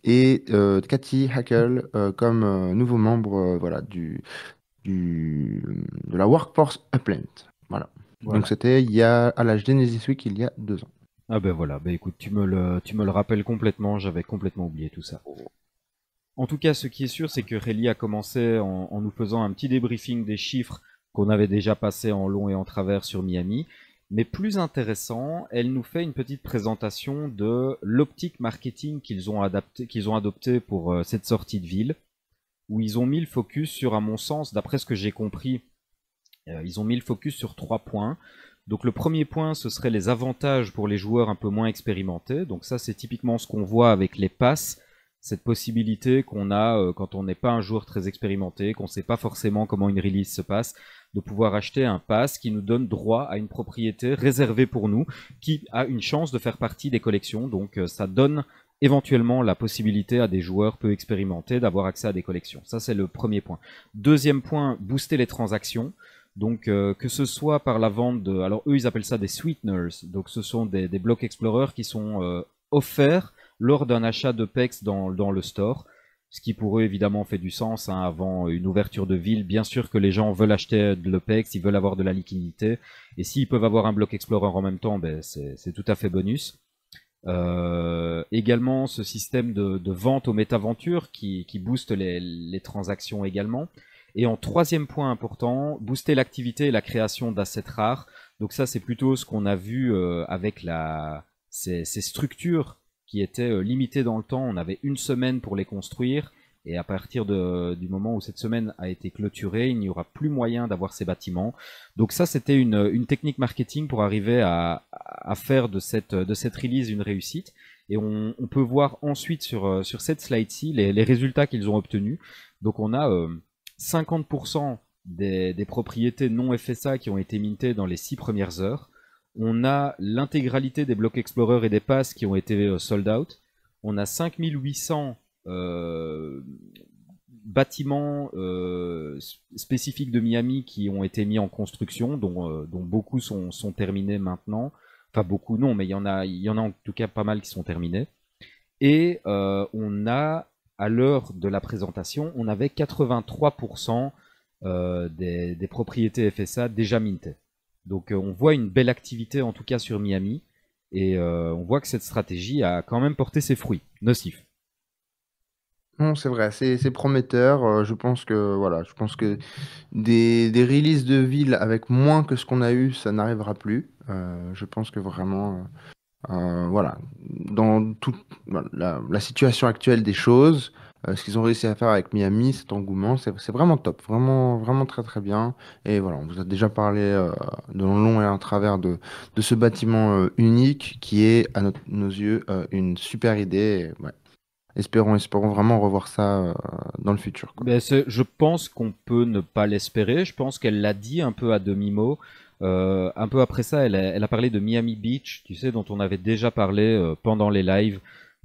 et Cathy Hackle comme nouveau membre voilà du, du de la workforce Upland. Voilà. Voilà. Donc c'était il y a à la Genesis Week il y a deux ans. Ah ben voilà, ben écoute, tu me le, tu me le rappelles complètement, j'avais complètement oublié tout ça. En tout cas, ce qui est sûr, c'est que Rélie a commencé en, nous faisant un petit débriefing des chiffres qu'on avait déjà passés en long et en travers sur Miami. Mais plus intéressant, elle nous fait une petite présentation de l'optique marketing qu'ils ont, adapté, ont adopté pour euh, cette sortie de ville, où ils ont mis le focus sur, à mon sens, d'après ce que j'ai compris, euh, ils ont mis le focus sur trois points. Donc le premier point, ce serait les avantages pour les joueurs un peu moins expérimentés. Donc ça, c'est typiquement ce qu'on voit avec les passes, cette possibilité qu'on a euh, quand on n'est pas un joueur très expérimenté, qu'on ne sait pas forcément comment une release se passe, de pouvoir acheter un pass qui nous donne droit à une propriété réservée pour nous, qui a une chance de faire partie des collections. Donc euh, ça donne éventuellement la possibilité à des joueurs peu expérimentés d'avoir accès à des collections. Ça, c'est le premier point. Deuxième point, booster les transactions. Donc, euh, que ce soit par la vente de. Alors, eux, ils appellent ça des sweeteners. Donc, ce sont des, blocs explorers qui sont euh, offerts lors d'un achat de PEX dans, le store. Ce qui, pour eux, évidemment, fait du sens. Hein, avant une ouverture de ville, bien sûr que les gens veulent acheter de l'OPEX, ils veulent avoir de la liquidité. Et s'ils peuvent avoir un bloc explorer en même temps, ben, c'est tout à fait bonus. Euh, également, ce système de, vente aux métaventures qui, qui booste les transactions également. Et en troisième point important, booster l'activité et la création d'assets rares. Donc ça, c'est plutôt ce qu'on a vu euh, avec la, ces, structures qui étaient euh, limitées dans le temps. On avait une semaine pour les construire. Et à partir de, du moment où cette semaine a été clôturée, il n'y aura plus moyen d'avoir ces bâtiments. Donc ça, c'était une, une, technique marketing pour arriver à, à faire de cette, de cette release une réussite. Et on, on peut voir ensuite sur, euh, sur cette slide-ci les, les, résultats qu'ils ont obtenus. Donc on a 50% des, propriétés non FSA qui ont été mintées dans les 6 premières heures. On a l'intégralité des blocs Explorer et des passes qui ont été euh, sold out. On a 5800 euh, bâtiments euh, spécifiques de Miami qui ont été mis en construction, dont, dont beaucoup sont, sont, terminés maintenant. Enfin, beaucoup non, mais il y, en a, il y en a en tout cas pas mal qui sont terminés. Et on a à l'heure de la présentation, on avait 83% euh, des, propriétés FSA déjà mintées. Donc euh, on voit une belle activité en tout cas sur Miami et euh, on voit que cette stratégie a quand même porté ses fruits nocifs. Non, c'est vrai, c'est prometteur. je pense que voilà, je pense que des, releases de ville avec moins que ce qu'on a eu, ça n'arrivera plus. je pense que vraiment euh, voilà, dans toute bah, la, situation actuelle des choses, euh, ce qu'ils ont réussi à faire avec Miami, cet engouement, c'est vraiment top, vraiment, vraiment très très bien. Et voilà, on vous a déjà parlé euh, de long et à travers de, ce bâtiment unique qui est à nos yeux une super idée. Espérons, espérons vraiment revoir ça dans le futur. Ben, je pense qu'on peut ne pas l'espérer. Je pense qu'elle l'a dit un peu à demi-mot. Euh, un peu après ça, elle a, parlé de Miami Beach, tu sais, dont on avait déjà parlé euh, pendant les lives.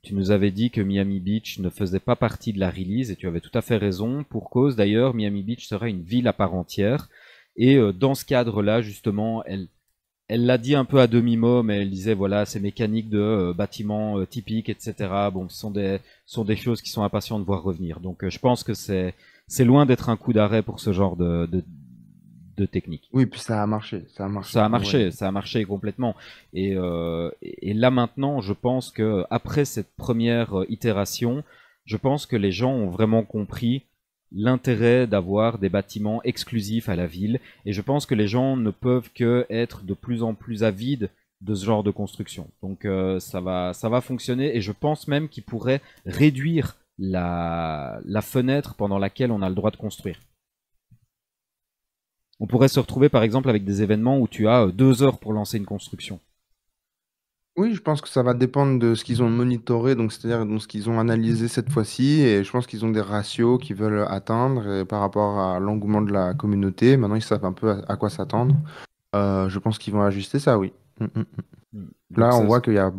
Tu nous avais dit que Miami Beach ne faisait pas partie de la release et tu avais tout à fait raison. Pour cause d'ailleurs, Miami Beach serait une ville à part entière. Et euh, dans ce cadre-là, justement, elle l'a dit un peu à demi-mot, mais elle disait voilà, ces mécaniques de bâtiment bâtiments typiques, etc. Bon, ce sont des, choses qui sont impatientes de voir revenir. Donc je pense que c'est, loin d'être un coup d'arrêt pour ce genre de, technique. Oui, puis ça a marché, ça a marché. Ça a marché, ça a marché complètement. Euh, et, là maintenant, je pense que après cette première euh, itération, je pense que les gens ont vraiment compris l'intérêt d'avoir des bâtiments exclusifs à la ville. Et je pense que les gens ne peuvent que être de plus en plus avides de ce genre de construction. Donc euh, ça va, ça va fonctionner. Et je pense même qu'ils pourraient réduire la fenêtre pendant laquelle on a le droit de construire. On pourrait se retrouver par exemple avec des événements où tu as euh, deux heures pour lancer une construction. Oui, je pense que ça va dépendre de ce qu'ils ont monitoré, donc c'est-à-dire de ce qu'ils ont analysé cette fois-ci, et je pense qu'ils ont des ratios qu'ils veulent atteindre par rapport à l'engouement de la communauté. Maintenant, ils savent un peu à, quoi s'attendre. Euh, je pense qu'ils vont ajuster ça, oui. Hum, hum, hum. Mmh. Là, on voit qu'il y a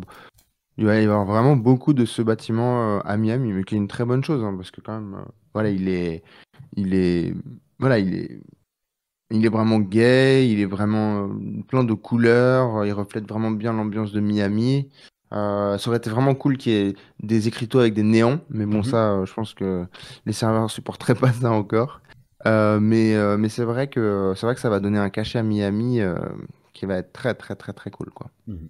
va y avoir vraiment beaucoup de ce bâtiment euh, à Miami, mais qui est une très bonne chose, hein, parce que quand même, voilà, il est, il est, voilà, il est il est vraiment gay, il est vraiment euh, plein de couleurs, euh, il reflète vraiment bien l'ambiance de Miami. Euh, ça aurait été vraiment cool qu'il y ait des écriteaux avec des néons, mais bon, mhm. ça, je pense que les serveurs ne supporteraient pas ça encore. mais c'est vrai que vrai que ça va donner un cachet à Miami qui va être très très très très cool, quoi. Mhm.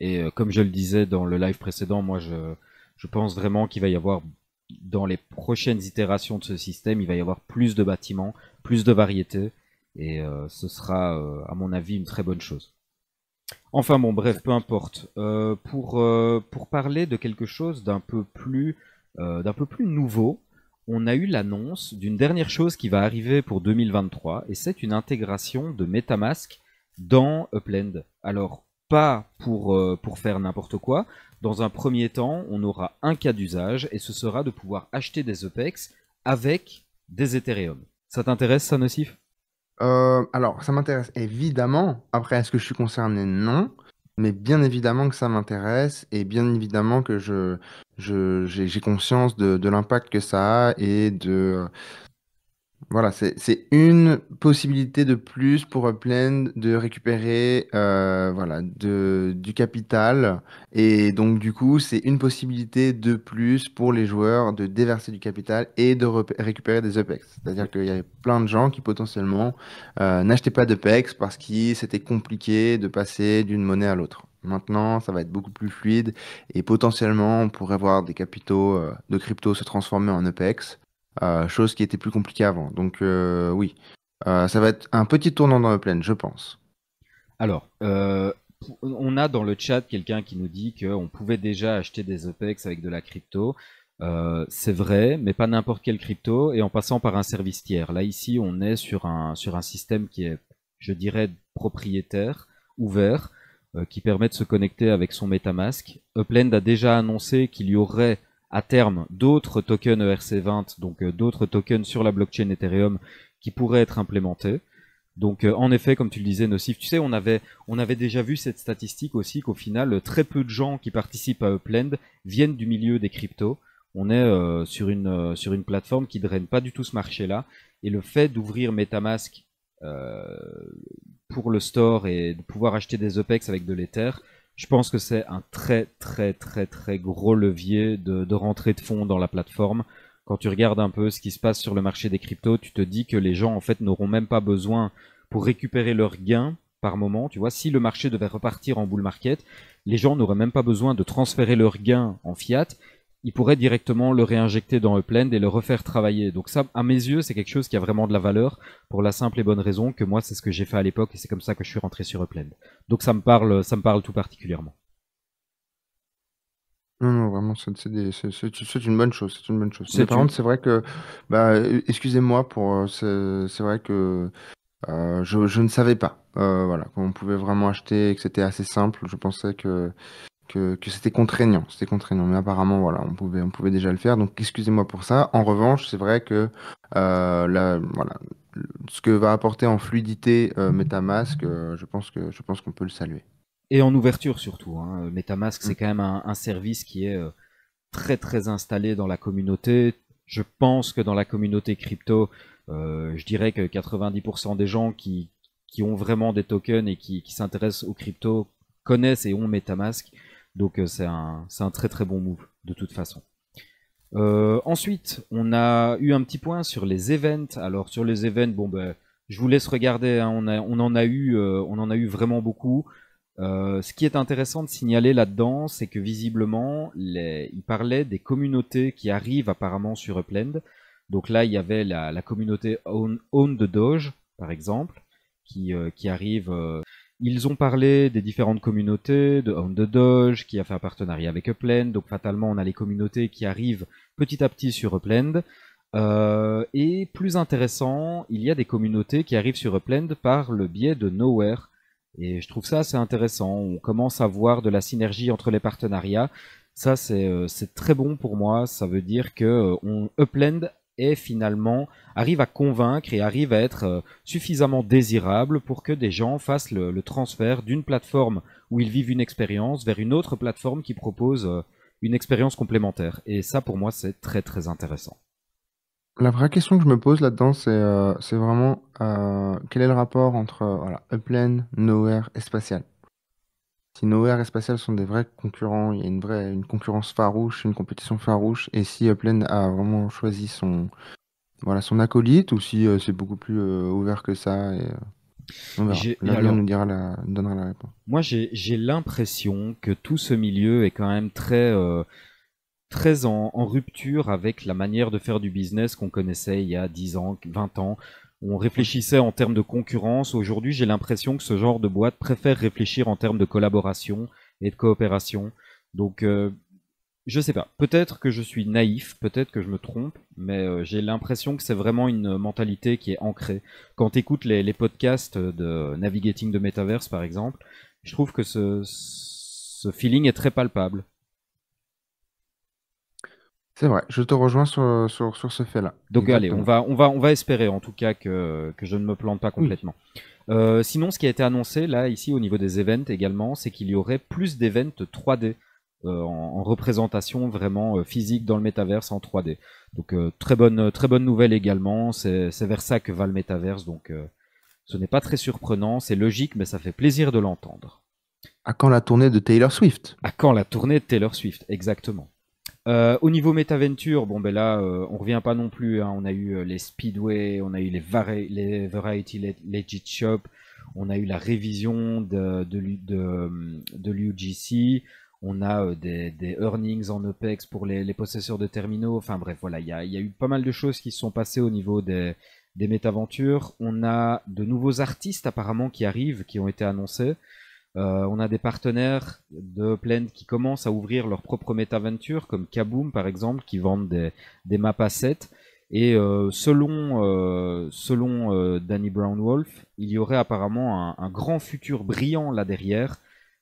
Et comme je le disais dans le live précédent, moi, je je pense vraiment qu'il va y avoir dans les prochaines itérations de ce système, il va y avoir plus de bâtiments, plus de variétés. Et euh, ce sera, euh, à mon avis, une très bonne chose. Enfin bon, bref, peu importe. Euh, pour, pour parler de quelque chose d'un peu plus, d'un peu plus nouveau, on a eu l'annonce d'une dernière chose qui va arriver pour 2023, et c'est une intégration de Metamask dans Upland. Alors, pas pour, pour faire n'importe quoi. Dans un premier temps, on aura un cas d'usage, et ce sera de pouvoir acheter des OPEX avec des Ethereum. Ça t'intéresse, ça, Nocif euh, alors, ça m'intéresse évidemment. Après, est-ce que je suis concerné Non. Mais bien évidemment que ça m'intéresse et bien évidemment que je, j'ai, conscience de, de l'impact que ça a et de, voilà, c'est une possibilité de plus pour Upland de récupérer euh, voilà, de du capital et donc du coup, c'est une possibilité de plus pour les joueurs de déverser du capital et de récupérer des Upex. C'est-à-dire qu'il y avait plein de gens qui potentiellement, euh, n'achetaient pas d'Upex parce que c'était compliqué de passer d'une monnaie à l'autre. Maintenant, ça va être beaucoup plus fluide et potentiellement, on pourrait voir des capitaux, euh, de crypto se transformer en EPEX. Euh, chose qui était plus compliquée avant. Donc euh, oui, euh, ça va être un petit tournant dans le je pense. Alors, on a dans le chat quelqu'un qui nous dit qu'on pouvait déjà acheter des OPEX avec de la crypto. c'est vrai, mais pas n'importe quelle crypto et en passant par un service tiers. Là, ici, on est sur un, sur un système qui est, je dirais, propriétaire, ouvert, qui permet de se connecter avec son MetaMask. Upland a déjà annoncé qu'il y aurait à terme d'autres tokens ERC20, donc euh, d'autres tokens sur la blockchain Ethereum qui pourraient être implémentés. Donc euh, en effet, comme tu le disais, nocif, tu sais, on avait, on avait déjà vu cette statistique aussi qu'au final, très peu de gens qui participent à Upland viennent du milieu des cryptos. On est euh, sur, une, sur une plateforme qui draine pas du tout ce marché-là. Et le fait d'ouvrir Metamask pour le store et de pouvoir acheter des OPEX avec de l'Ether, je pense que c'est un très très très très gros levier de, de, rentrée de fonds dans la plateforme. Quand tu regardes un peu ce qui se passe sur le marché des cryptos, tu te dis que les gens en fait n'auront même pas besoin pour récupérer leurs gains par moment. Tu vois, si le marché devait repartir en bull market, les gens n'auraient même pas besoin de transférer leurs gains en fiat il pourrait directement le réinjecter dans Upland et le refaire travailler. Donc ça, à mes yeux, c'est quelque chose qui a vraiment de la valeur pour la simple et bonne raison que moi, c'est ce que j'ai fait à l'époque et c'est comme ça que je suis rentré sur Upland. Donc ça me parle, ça me parle tout particulièrement. Non, non, vraiment, c'est une bonne chose. C'est une bonne chose. par contre, c'est vrai que, bah, excusez-moi pour, euh, c'est vrai que euh, je, ne savais pas, euh, voilà, qu'on pouvait vraiment acheter, que c'était assez simple. Je pensais que que, c'était contraignant, c'était contraignant. Mais apparemment, voilà, on pouvait, on pouvait déjà le faire. Donc, excusez-moi pour ça. En revanche, c'est vrai que euh, voilà, ce que va apporter en fluidité euh, MetaMask, euh, je pense que, je pense qu'on peut le saluer. Et en ouverture surtout. Hein. MetaMask, c'est mm. quand même un, service qui est très très installé dans la communauté. Je pense que dans la communauté crypto, je dirais que 90% des gens qui, qui ont vraiment des tokens et qui, qui s'intéressent aux crypto connaissent et ont MetaMask. Donc euh, c'est un, très très bon move de toute façon. Euh, ensuite, on a eu un petit point sur les events. Alors sur les events, bon ben, je vous laisse regarder. Hein. on, en a eu, euh, on en a eu vraiment beaucoup. ce qui est intéressant de signaler là-dedans, c'est que visiblement, les... il parlait des communautés qui arrivent apparemment sur Upland. Donc là, il y avait la, communauté Own, Own, Doge, par exemple, qui, arrive. Ils ont parlé des différentes communautés, de Home the Doge, qui a fait un partenariat avec Upland, donc fatalement on a les communautés qui arrivent petit à petit sur Upland. Euh, et plus intéressant, il y a des communautés qui arrivent sur Upland par le biais de Nowhere. Et je trouve ça assez intéressant. On commence à voir de la synergie entre les partenariats. Ça, c'est euh, très bon pour moi. Ça veut dire que euh, on, Upland et finalement arrive à convaincre et arrive à être euh, suffisamment désirable pour que des gens fassent le, transfert d'une plateforme où ils vivent une expérience vers une autre plateforme qui propose euh, une expérience complémentaire. Et ça, pour moi, c'est très très intéressant. La vraie question que je me pose là-dedans, c'est euh, vraiment quel est le rapport entre voilà, Upland, Nowhere et Spatial si nos et sont des vrais concurrents, il y a une vraie une concurrence farouche, une compétition farouche, et si Upland a vraiment choisi son voilà son acolyte ou si euh, c'est beaucoup plus euh, ouvert que ça et euh, on nous dira donnera la réponse. Moi, j'ai l'impression que tout ce milieu est quand même très très en, en, rupture avec la manière de faire du business qu'on connaissait il y a 10 ans, 20 ans, on réfléchissait en termes de concurrence. Aujourd'hui, j'ai l'impression que ce genre de boîte préfère réfléchir en termes de collaboration et de coopération. Donc, je euh, je sais pas. Peut-être que je suis naïf, peut-être que je me trompe, mais euh, j'ai l'impression que c'est vraiment une mentalité qui est ancrée. Quand tu écoutes les, podcasts de Navigating de Metaverse, par exemple, je trouve que ce feeling est très palpable. C'est vrai, je te rejoins sur, ce fait-là. Donc allez, on va, on, va, on va espérer en tout cas que, que je ne me plante pas complètement. Euh, sinon, ce qui a été annoncé là, ici, au niveau des events également, c'est qu'il y aurait plus d'events 3D. Euh, en, représentation vraiment euh, physique dans le métaverse en 3D. Donc très bonne très bonne nouvelle également, c'est vers ça que va le métaverse, donc ce n'est pas très surprenant, c'est logique, mais ça fait plaisir de l'entendre. À quand la tournée de Taylor Swift À quand la tournée de Taylor Swift, exactement. Euh, au niveau MetaVenture, bon ben là, euh, on revient pas non plus. Hein. On a eu euh, les Speedway, on a eu les, Variety Legit Shop, on a eu la révision de, de, de, l'UGC, on a des, earnings en OPEX pour les, les, possesseurs de terminaux. Enfin bref, voilà, il y a, y a, eu pas mal de choses qui se sont passées au niveau des, des métaventures. On a de nouveaux artistes apparemment qui arrivent, qui ont été annoncés. Euh, on a des partenaires de qui commencent à ouvrir leur propre métaventure, comme Kaboom par exemple, qui vendent des, des maps assets. Et euh, selon, euh, Danny Brown-Wolf, il y aurait apparemment un, grand futur brillant là derrière,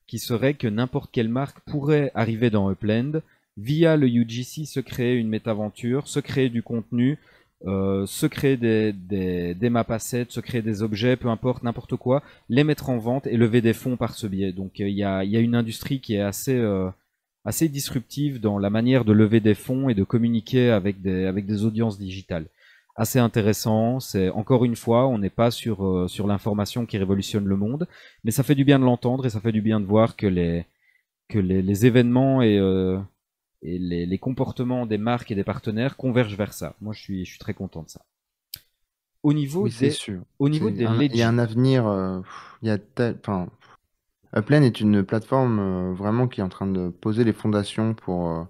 qui serait que n'importe quelle marque pourrait arriver dans Upland, via le UGC se créer une métaventure, se créer du contenu, euh, se créer des, des, maps assets, se créer des objets, peu importe, n'importe quoi, les mettre en vente et lever des fonds par ce biais. Donc euh, il y, a, une industrie qui est assez, euh, assez disruptive dans la manière de lever des fonds et de communiquer avec des, avec des audiences digitales. Assez intéressant, c'est encore une fois, on n'est pas sur, sur l'information qui révolutionne le monde, mais ça fait du bien de l'entendre et ça fait du bien de voir que les, que les événements et et les, comportements des marques et des partenaires convergent vers ça. Moi, je suis, je suis très content de ça. Au niveau oui, des, sûr. Au niveau des Il y a un avenir. Euh, il y a enfin, Upland est une plateforme euh, vraiment qui est en train de poser les fondations pour euh,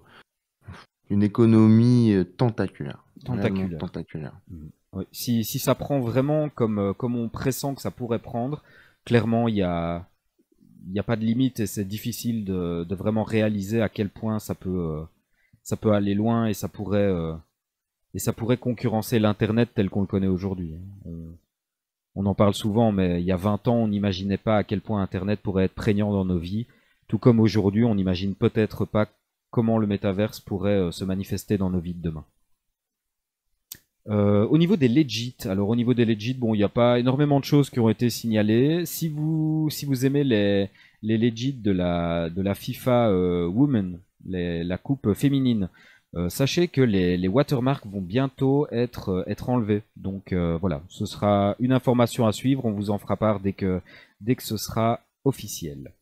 une économie tentaculaire. Tentaculaire. tentaculaire. Mm. Si, si, ça prend vraiment comme, comme on pressent que ça pourrait prendre, clairement, il y a, il n'y a pas de limite et c'est difficile de, vraiment réaliser à quel point ça peut, euh, ça peut aller loin et ça pourrait, euh, et ça pourrait concurrencer l'Internet tel qu'on le connaît aujourd'hui. Euh, on, en parle souvent, mais il y a 20 ans, on n'imaginait pas à quel point Internet pourrait être prégnant dans nos vies, tout comme aujourd'hui, on n'imagine peut-être pas comment le métaverse pourrait se manifester dans nos vies de demain. Euh, au niveau des legit, alors au niveau des legit, bon, il n'y a pas énormément de choses qui ont été signalées. Si vous, si vous aimez les, les legit de la, de la FIFA euh, Women, la coupe féminine, euh, sachez que les, les, watermarks vont bientôt être, être enlevés. Donc voilà, ce sera une information à suivre. On vous en fera part dès que, dès que ce sera officiel.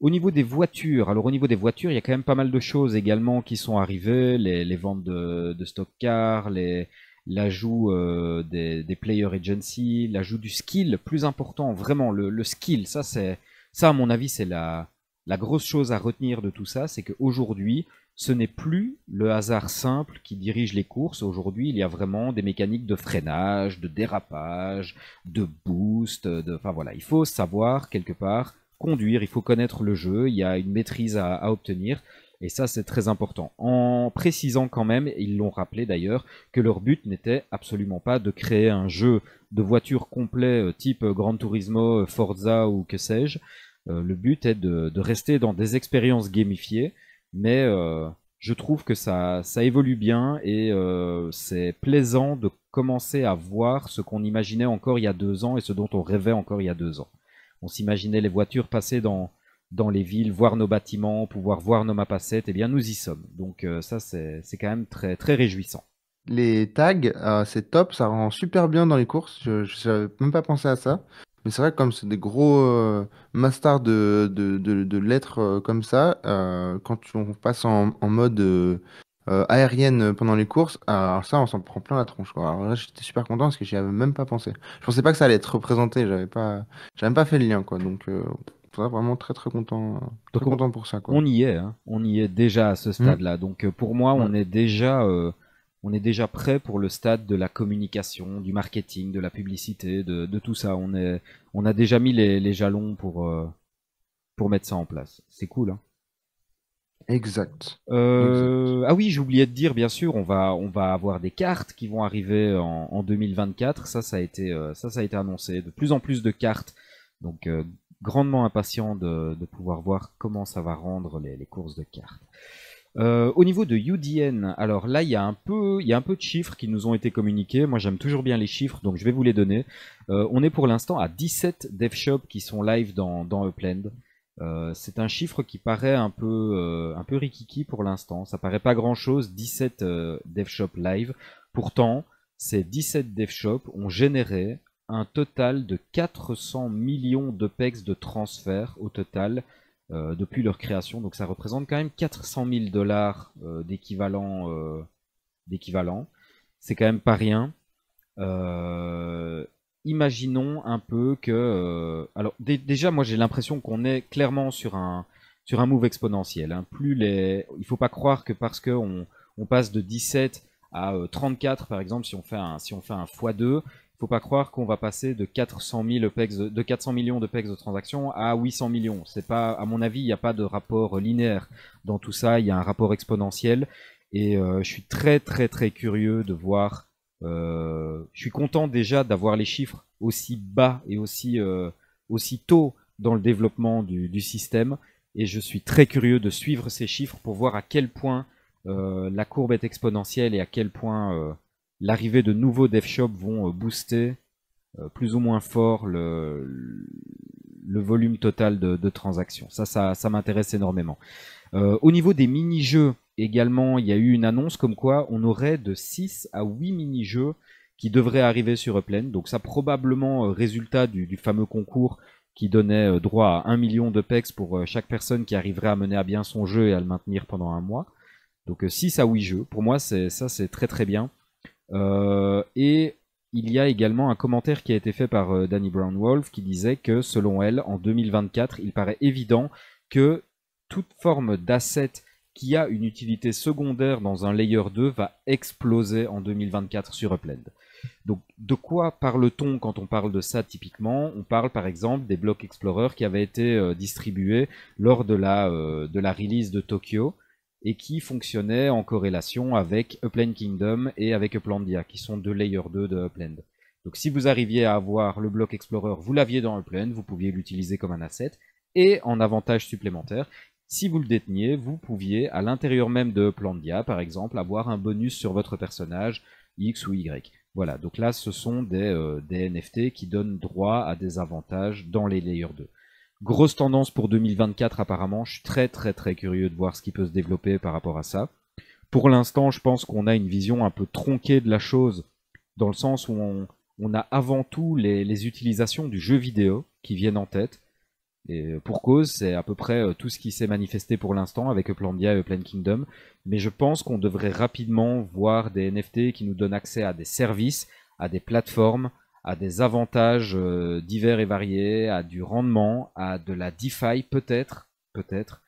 Au niveau des voitures, alors au niveau des voitures, il y a quand même pas mal de choses également qui sont arrivées, les, les ventes de, de stock car, les, l'ajout euh, des, player agency, l'ajout du skill, plus important, vraiment, le, skill, ça, c'est, ça, à mon avis, c'est la, la grosse chose à retenir de tout ça, c'est qu'aujourd'hui, ce n'est plus le hasard simple qui dirige les courses. Aujourd'hui, il y a vraiment des mécaniques de freinage, de dérapage, de boost. De... Enfin voilà, il faut savoir quelque part conduire, il faut connaître le jeu, il y a une maîtrise à obtenir. Et ça, c'est très important. En précisant quand même, ils l'ont rappelé d'ailleurs, que leur but n'était absolument pas de créer un jeu de voitures complet euh, type Gran Turismo, euh, Forza ou que sais-je. Euh, le but est de, rester dans des expériences gamifiées, mais je trouve que ça, évolue bien et c'est plaisant de commencer à voir ce qu'on imaginait encore il y a deux ans et ce dont on rêvait encore il y a deux ans. On s'imaginait les voitures passer dans dans les villes, voir nos bâtiments, pouvoir voir nos mapassettes, et eh bien nous y sommes. Donc euh, ça c'est quand même très très réjouissant. Les tags, euh, c'est top, ça rend super bien dans les courses. Je n'avais même pas pensé à ça. Mais c'est vrai que comme c'est des gros euh, de, de, lettres euh, comme ça, quand on passe en, en mode aérienne pendant les courses, alors ça on s'en prend plein la tronche. Quoi. Alors là j'étais super content parce que j'y avais même pas pensé. Je pensais pas que ça allait être représenté, j'avais pas, même pas fait le lien quoi. Donc vraiment très très content, euh, très pour ça. Quoi. On y est, hein. on y est déjà à ce stade-là. Mm. Donc euh, pour moi, on est déjà, euh, on est déjà prêt pour le stade de la communication, du marketing, de la publicité, de, tout ça. On est, on a déjà mis les, jalons pour pour mettre ça en place. C'est cool. Hein. Exact. Ah oui, j'oubliais de dire, bien sûr, on va, on va avoir des cartes qui vont arriver en, 2024. Ça, ça a été, ça, ça a été annoncé. De plus en plus de cartes. Donc, grandement impatient de, pouvoir voir comment ça va rendre les, courses de cartes. Euh, au niveau de UDN, alors là, il y, a un peu, il y a un peu de chiffres qui nous ont été communiqués. Moi, j'aime toujours bien les chiffres, donc je vais vous les donner. Euh, on est pour l'instant à 17 devshops qui sont live dans, Upland. Euh, c'est un chiffre qui paraît un peu, un peu rikiki pour l'instant. Ça paraît pas grand chose, 17 devshops live. Pourtant, ces 17 devshops ont généré un total de 400 millions de d'OPEX de transfert au total euh, depuis leur création. Donc ça représente quand même 400 000 dollars euh, d'équivalent. Euh, d'équivalent. C'est quand même pas rien. imaginons un peu que... alors déjà, moi j'ai l'impression qu'on est clairement sur un, sur un move exponentiel. Hein. Plus les... Il faut pas croire que parce qu'on on passe de 17 à 34 par exemple si on fait un, si on fait un x2 faut pas croire qu'on va passer de 400 de 400 millions de PEX de transactions à 800 millions. C'est pas, à mon avis, il n'y a pas de rapport linéaire dans tout ça. Il y a un rapport exponentiel. Et euh, je suis très, très, très curieux de voir. Euh, je suis content déjà d'avoir les chiffres aussi bas et aussi, euh, aussi tôt dans le développement du, du, système. Et je suis très curieux de suivre ces chiffres pour voir à quel point euh, la courbe est exponentielle et à quel point l'arrivée de nouveaux dev shops vont euh, booster euh, plus ou moins fort le, le volume total de, transactions. Ça, ça, ça m'intéresse énormément. Euh, au niveau des mini-jeux, également, il y a eu une annonce comme quoi on aurait de 6 à 8 mini-jeux qui devraient arriver sur Upland. Donc ça, probablement, résultat du, du fameux concours qui donnait droit à 1 million de pex pour chaque personne qui arriverait à mener à bien son jeu et à le maintenir pendant un mois. Donc 6 à 8 jeux. Pour moi, c'est ça, c'est très très bien. Euh, et il y a également un commentaire qui a été fait par euh, Danny Brown Wolf qui disait que selon elle, en 2024, il paraît évident que toute forme d'asset qui a une utilité secondaire dans un layer 2 va exploser en 2024 sur Upland. Donc de quoi parle-t-on quand on parle de ça typiquement On parle par exemple des blocs Explorer qui avaient été euh, distribués lors de la release de Tokyo et qui fonctionnait en corrélation avec Upland Kingdom et avec Uplandia, qui sont deux layers 2 de Upland. Donc si vous arriviez à avoir le bloc Explorer, vous l'aviez dans Upland, vous pouviez l'utiliser comme un asset, et en avantage supplémentaire, si vous le déteniez, vous pouviez, à l'intérieur même de Uplandia, par exemple, avoir un bonus sur votre personnage, X ou Y. Voilà, donc là, ce sont des, euh, des NFT qui donnent droit à des avantages dans les layers 2. Grosse tendance pour 2024 apparemment. Je suis très très très curieux de voir ce qui peut se développer par rapport à ça. Pour l'instant, je pense qu'on a une vision un peu tronquée de la chose, dans le sens où on, a avant tout les, utilisations du jeu vidéo qui viennent en tête. Et pour cause, c'est à peu près euh, tout ce qui s'est manifesté pour l'instant avec PlanDia, et Plan Kingdom. Mais je pense qu'on devrait rapidement voir des NFT qui nous donnent accès à des services, à des plateformes, à des avantages euh, divers et variés, à du rendement, à de la DeFi peut-être, peut-être.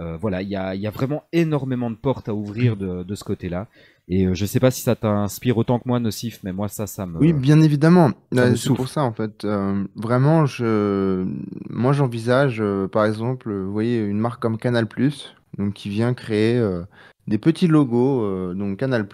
Euh, voilà, il y a, vraiment énormément de portes à ouvrir de, ce côté-là. Et je euh, je sais pas si ça t'inspire autant que moi, Nocif, mais moi ça, ça me. Oui, bien évidemment. C'est pour ça en fait. vraiment, moi j'envisage, par exemple, vous voyez une marque comme Canal donc qui vient créer des petits logos, donc Canal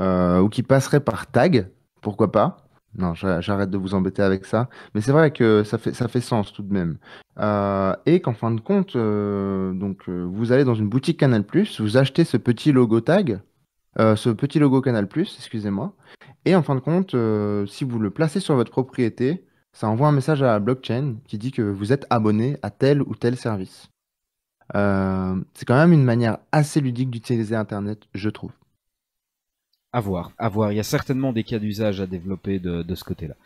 ou qui passerait par tag, pourquoi pas non, j'arrête de vous embêter avec ça. Mais c'est vrai que ça fait, ça fait sens tout de même. Euh, et qu'en fin de compte, euh, donc, euh, vous allez dans une boutique Canal, vous achetez ce petit logo tag, ce petit logo Canal, excusez-moi. Et en fin de compte, si vous le placez sur votre propriété, ça envoie un message à la blockchain qui dit que vous êtes abonné à tel ou tel service. c'est quand même une manière assez ludique d'utiliser Internet, je trouve à voir, à voir. Il y a certainement des cas d'usage à développer de, ce côté-là.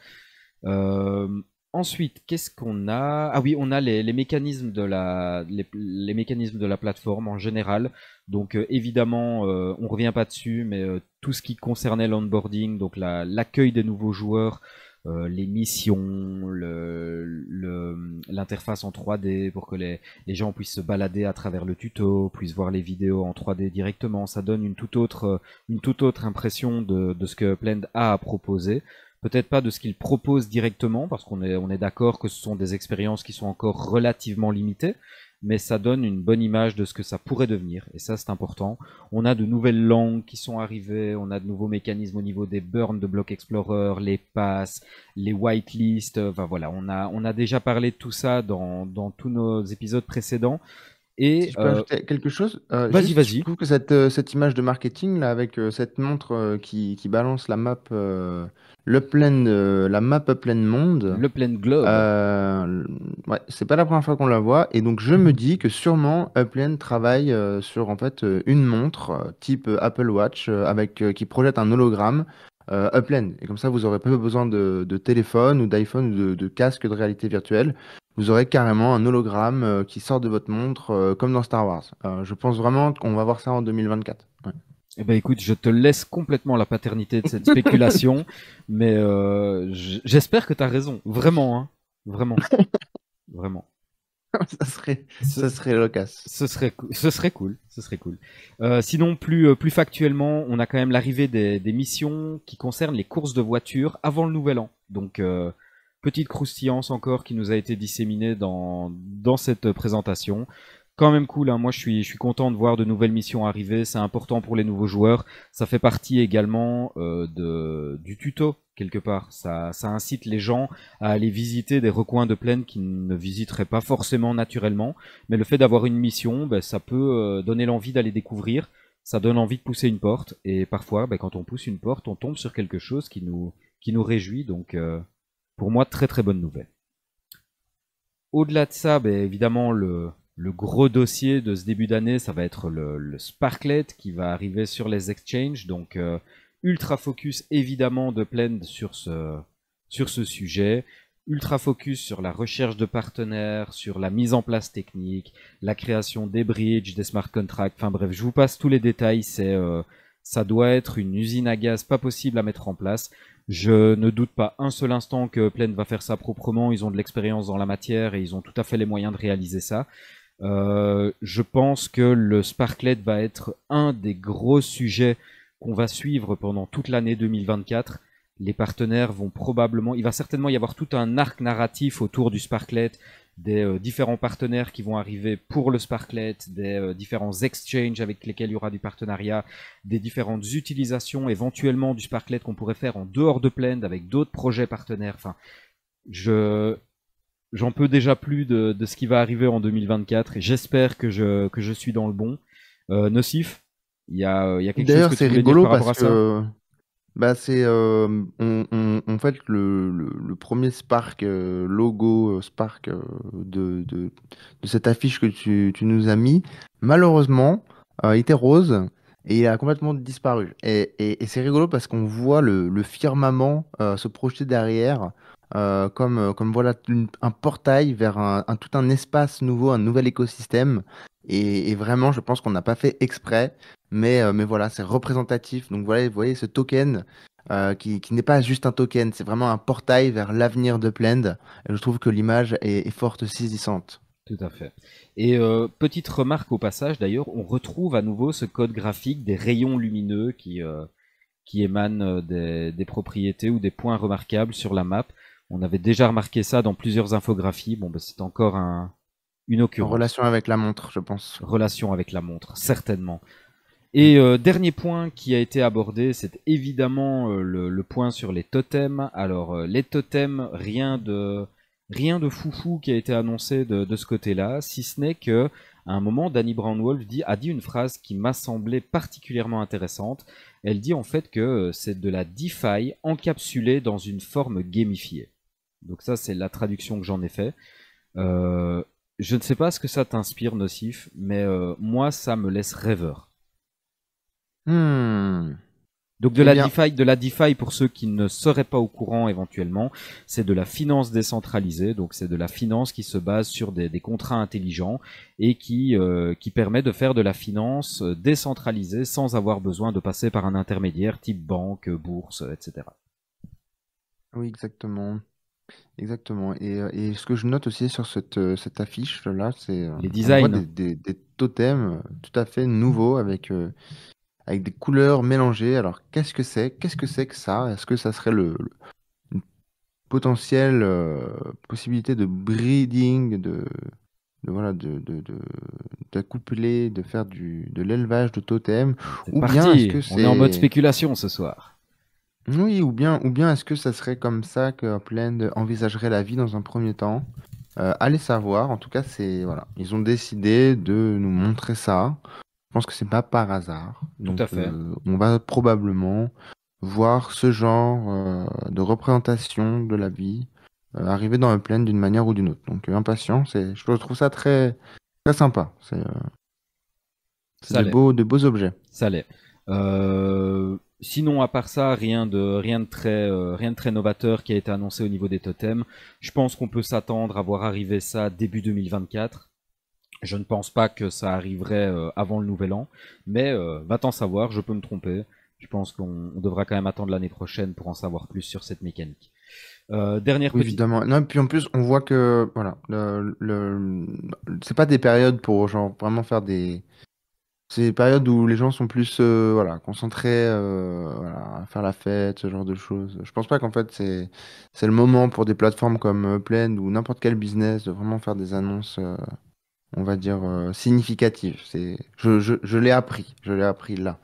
Euh, ensuite, qu'est-ce qu'on a Ah oui, on a les, mécanismes de la les, mécanismes de la plateforme en général. Donc euh, évidemment, on euh, on revient pas dessus, mais tout ce qui concernait l'onboarding, donc l'accueil des nouveaux joueurs, euh, les missions, l'interface en 3D pour que les, gens puissent se balader à travers le tuto, puissent voir les vidéos en 3D directement. Ça donne une toute autre, impression de, ce que Blend a à proposer peut-être pas de ce qu'il propose directement, parce qu'on est d'accord que ce sont des expériences qui sont encore relativement limitées, mais ça donne une bonne image de ce que ça pourrait devenir, et ça c'est important. On a de nouvelles langues qui sont arrivées, on a de nouveaux mécanismes au niveau des burns de Block Explorer, les passes, les whitelists, enfin voilà, on a, on a déjà parlé de tout ça dans, dans tous nos épisodes précédents. Et, je peux euh, ajouter quelque chose euh, Vas-y, vas-y. Je trouve que cette, euh, cette, image de marketing, là, avec cette montre qui, qui, balance la map, le plein, la map plein monde. Le plein globe. ouais, c'est pas la première fois qu'on la voit. Et donc, je me mhm. dis que sûrement Upland travaille sur en fait une montre type Apple Watch avec, qui projette un hologramme euh, Upland. Et comme ça, vous n'aurez pas besoin de, téléphone ou d'iPhone ou de, casque de réalité virtuelle. Vous aurez carrément un hologramme euh, qui sort de votre montre, euh, comme dans Star Wars. Euh, je pense vraiment qu'on va voir ça en 2024. Ouais. Eh ben écoute, je te laisse complètement la paternité de cette [LAUGHS] spéculation, mais j'espère que tu as raison, vraiment, hein. vraiment, [LAUGHS] vraiment. [LAUGHS] ça serait, ce, ça serait locasse. Ce serait, ce serait cool, ce serait cool. Euh, sinon, plus, euh, plus factuellement, on a quand même l'arrivée des, missions qui concernent les courses de voitures avant le nouvel an. Donc, euh, petite croustillance encore qui nous a été disséminée dans, dans cette présentation quand même cool. Hein. Moi, je suis, je suis content de voir de nouvelles missions arriver. C'est important pour les nouveaux joueurs. Ça fait partie également euh, de, du tuto quelque part. Ça, ça incite les gens à aller visiter des recoins de plaine qu'ils ne visiteraient pas forcément naturellement. Mais le fait d'avoir une mission, ben, ça peut euh, donner l'envie d'aller découvrir. Ça donne envie de pousser une porte. Et parfois, ben, quand on pousse une porte, on tombe sur quelque chose qui nous, qui nous réjouit. Donc, euh, pour moi, très très bonne nouvelle. Au-delà de ça, ben, évidemment, le, le gros dossier de ce début d'année, ça va être le, Sparklet qui va arriver sur les exchanges. Donc, euh, ultra focus évidemment de Plend sur ce, sur ce sujet. Ultra focus sur la recherche de partenaires, sur la mise en place technique, la création des bridges, des smart contracts. Enfin bref, je vous passe tous les détails. C'est euh, ça doit être une usine à gaz pas possible à mettre en place. Je ne doute pas un seul instant que Plaine va faire ça proprement. Ils ont de l'expérience dans la matière et ils ont tout à fait les moyens de réaliser ça. Euh, je pense que le Sparklet va être un des gros sujets qu'on va suivre pendant toute l'année 2024. Les partenaires vont probablement, il va certainement y avoir tout un arc narratif autour du Sparklet, des euh, différents partenaires qui vont arriver pour le Sparklet, des euh, différents exchanges avec lesquels il y aura du partenariat, des différentes utilisations éventuellement du Sparklet qu'on pourrait faire en dehors de plain avec d'autres projets partenaires. Enfin, je, j'en peux déjà plus de, ce qui va arriver en 2024 et j'espère que je, que je suis dans le bon. Euh, nocif, il y a, y a quelque chose que c'est rigolo parce que bah c'est euh, on, en fait le, le, premier Spark euh, logo Spark de, de, cette affiche que tu, tu nous as mis. Malheureusement, il était rose et il a complètement disparu. Et, et, c'est rigolo parce qu'on voit le, le firmament se projeter derrière. Euh, comme, euh, comme voilà un portail vers un, tout un espace nouveau, un nouvel écosystème. Et, vraiment, je pense qu'on n'a pas fait exprès, mais, euh, mais voilà, c'est représentatif. Donc voilà, vous voyez ce token qui, qui n'est pas juste un token, c'est vraiment un portail vers l'avenir de Plend. Et je trouve que l'image est, forte, saisissante. Tout à fait. Et petite remarque au passage d'ailleurs, on retrouve à nouveau ce code graphique des rayons lumineux qui, qui émanent des, des, propriétés ou des points remarquables sur la map. On avait déjà remarqué ça dans plusieurs infographies. Bon, bah, c'est encore une occurrence. relation avec la montre, je pense. Relation avec la montre, certainement. Et euh, dernier point qui a été abordé, c'est évidemment euh, le, point sur les totems. Alors euh, les totems, rien de rien de foufou qui a été annoncé de, ce côté-là, si ce n'est que un moment Danny Brownwolf a dit une phrase qui m'a semblé particulièrement intéressante. Elle dit en fait que c'est de la DeFi encapsulée dans une forme gamifiée. Donc ça, c'est la traduction que j'en ai fait. Euh, je ne sais pas ce que ça t'inspire, Nocif, mais euh, moi, ça me laisse rêveur. Hmm. Donc eh de la, DeFi, de la pour ceux qui ne seraient pas au courant éventuellement, c'est de la finance décentralisée, donc c'est de la finance qui se base sur des, contrats intelligents et qui, euh, qui permet de faire de la finance décentralisée sans avoir besoin de passer par un intermédiaire type banque, bourse, etc. Oui, exactement. Exactement. Euh, et, ce que je note aussi sur cette, euh, cette affiche là, c'est, euh, Les designs. des totems, tout à fait nouveaux avec, avec des couleurs mélangées. Alors qu'est-ce que c'est? Qu'est-ce que c'est que ça? Est-ce que ça serait le potentiel une potentielle, possibilité de breeding, de voilà, de de de d'accoupler, de faire du de l'élevage de totems? Ou bien est-ce que on est en mode spéculation ce soir. Oui, ou bien, ou bien est-ce que ça serait comme ça que Upland envisagerait la vie dans un premier temps? Euh, allez savoir, en tout cas, c'est voilà, ils ont décidé de nous montrer ça. Je pense que c'est pas par hasard. tout à fait. Euh, on va probablement voir ce genre euh, de représentation de la vie euh, arriver dans Upland d'une manière ou d'une autre. Donc, impatience, c'est. je trouve ça très, très sympa. C'est c'est de beaux, beaux objets. Ça l'est. Euh, sinon, à part ça, rien de, rien de très, euh, rien de très novateur qui a été annoncé au niveau des totems. Je pense qu'on peut s'attendre à voir arriver ça début 2024. Je ne pense pas que ça arriverait euh, avant le nouvel an, mais euh, va-t'en savoir, je peux me tromper. Je pense qu'on devra quand même attendre l'année prochaine pour en savoir plus sur cette mécanique. dernière oui, évidemment. Non, et puis en plus, on voit que voilà, le, le... c'est pas des périodes pour genre vraiment faire des c'est une périodes où les gens sont plus euh, voilà, concentrés euh, à faire la fête, ce genre de choses. Je pense pas qu'en fait c'est, c'est le moment pour des plateformes comme Upland ou n'importe quel business de vraiment faire des annonces, euh, on va dire, significatives. C'est, je, je, je, l'ai appris, je l'ai appris là.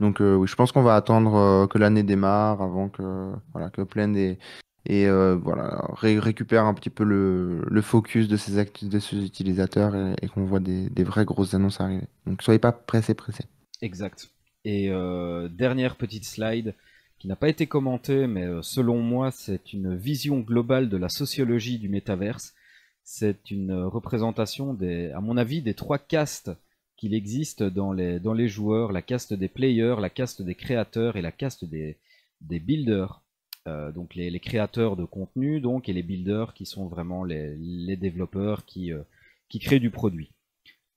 Donc oui, je pense qu'on va attendre que l'année démarre avant que, voilà, que ait, et euh, voilà, récupère un petit peu le, focus de ces, de utilisateurs et, qu'on voit des, vraies grosses annonces arriver. Donc soyez pas pressés, pressés. Exact. Et euh, dernière petite slide qui n'a pas été commentée, mais euh, selon moi, c'est une vision globale de la sociologie du métaverse. C'est une représentation, des, à mon avis, des trois castes qu'il existe dans les, joueurs, la caste des players, la caste des créateurs et la caste des builders. Euh, donc les, créateurs de contenu donc et les builders qui sont vraiment les, développeurs euh, qui, créent du produit.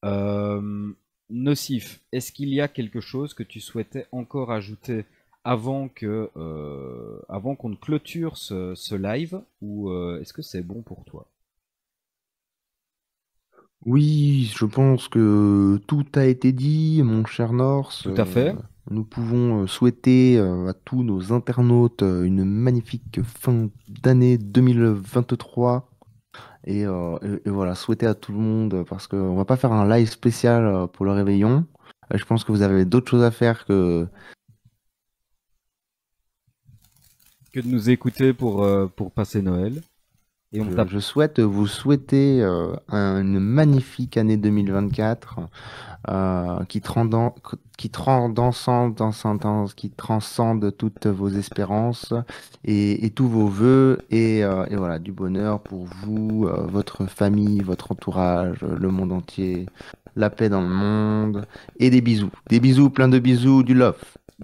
Euh, nocif, est-ce qu'il y a quelque chose que tu souhaitais encore ajouter avant qu'on ne clôture ce, ce live ou est-ce que c'est bon pour toi Oui, je pense que tout a été dit, mon cher Norse. Tout à fait. Nous pouvons euh, souhaiter euh, à tous nos internautes euh, une magnifique fin d'année 2023. Et, voilà, souhaiter à tout le monde, parce qu'on va pas faire un live spécial pour le réveillon. Je pense que vous avez d'autres choses à faire que. Que de nous écouter pour, pour passer Noël je, souhaite vous souhaiter euh, une magnifique année 2024 euh, qui, transcende, qui, qui transcende toutes vos espérances et, tous vos voeux et, euh, et, voilà du bonheur pour vous, euh, votre famille, votre entourage, le monde entier, la paix dans le monde et des bisous, des bisous, plein de bisous, du love.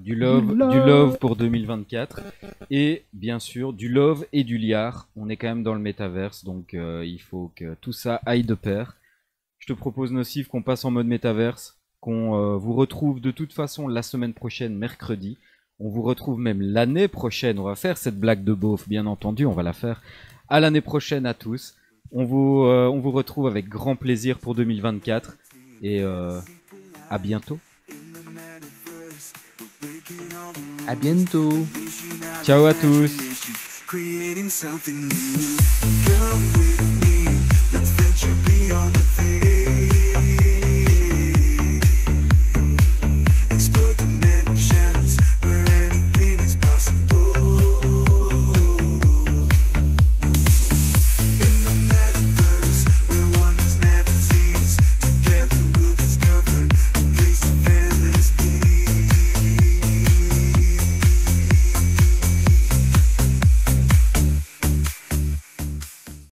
Du love, du love pour 2024. Et bien sûr, du love et du liard. On est quand même dans le métaverse, donc euh, il faut que tout ça aille de pair. Je te propose, Nocif, qu'on passe en mode métaverse, qu'on euh, vous retrouve de toute façon la semaine prochaine, mercredi. On vous retrouve même l'année prochaine. On va faire cette blague de beauf, bien entendu, on va la faire. À l'année prochaine à tous. On vous, euh, on vous retrouve avec grand plaisir pour 2024. Et à bientôt. À bientôt. Ciao à tous.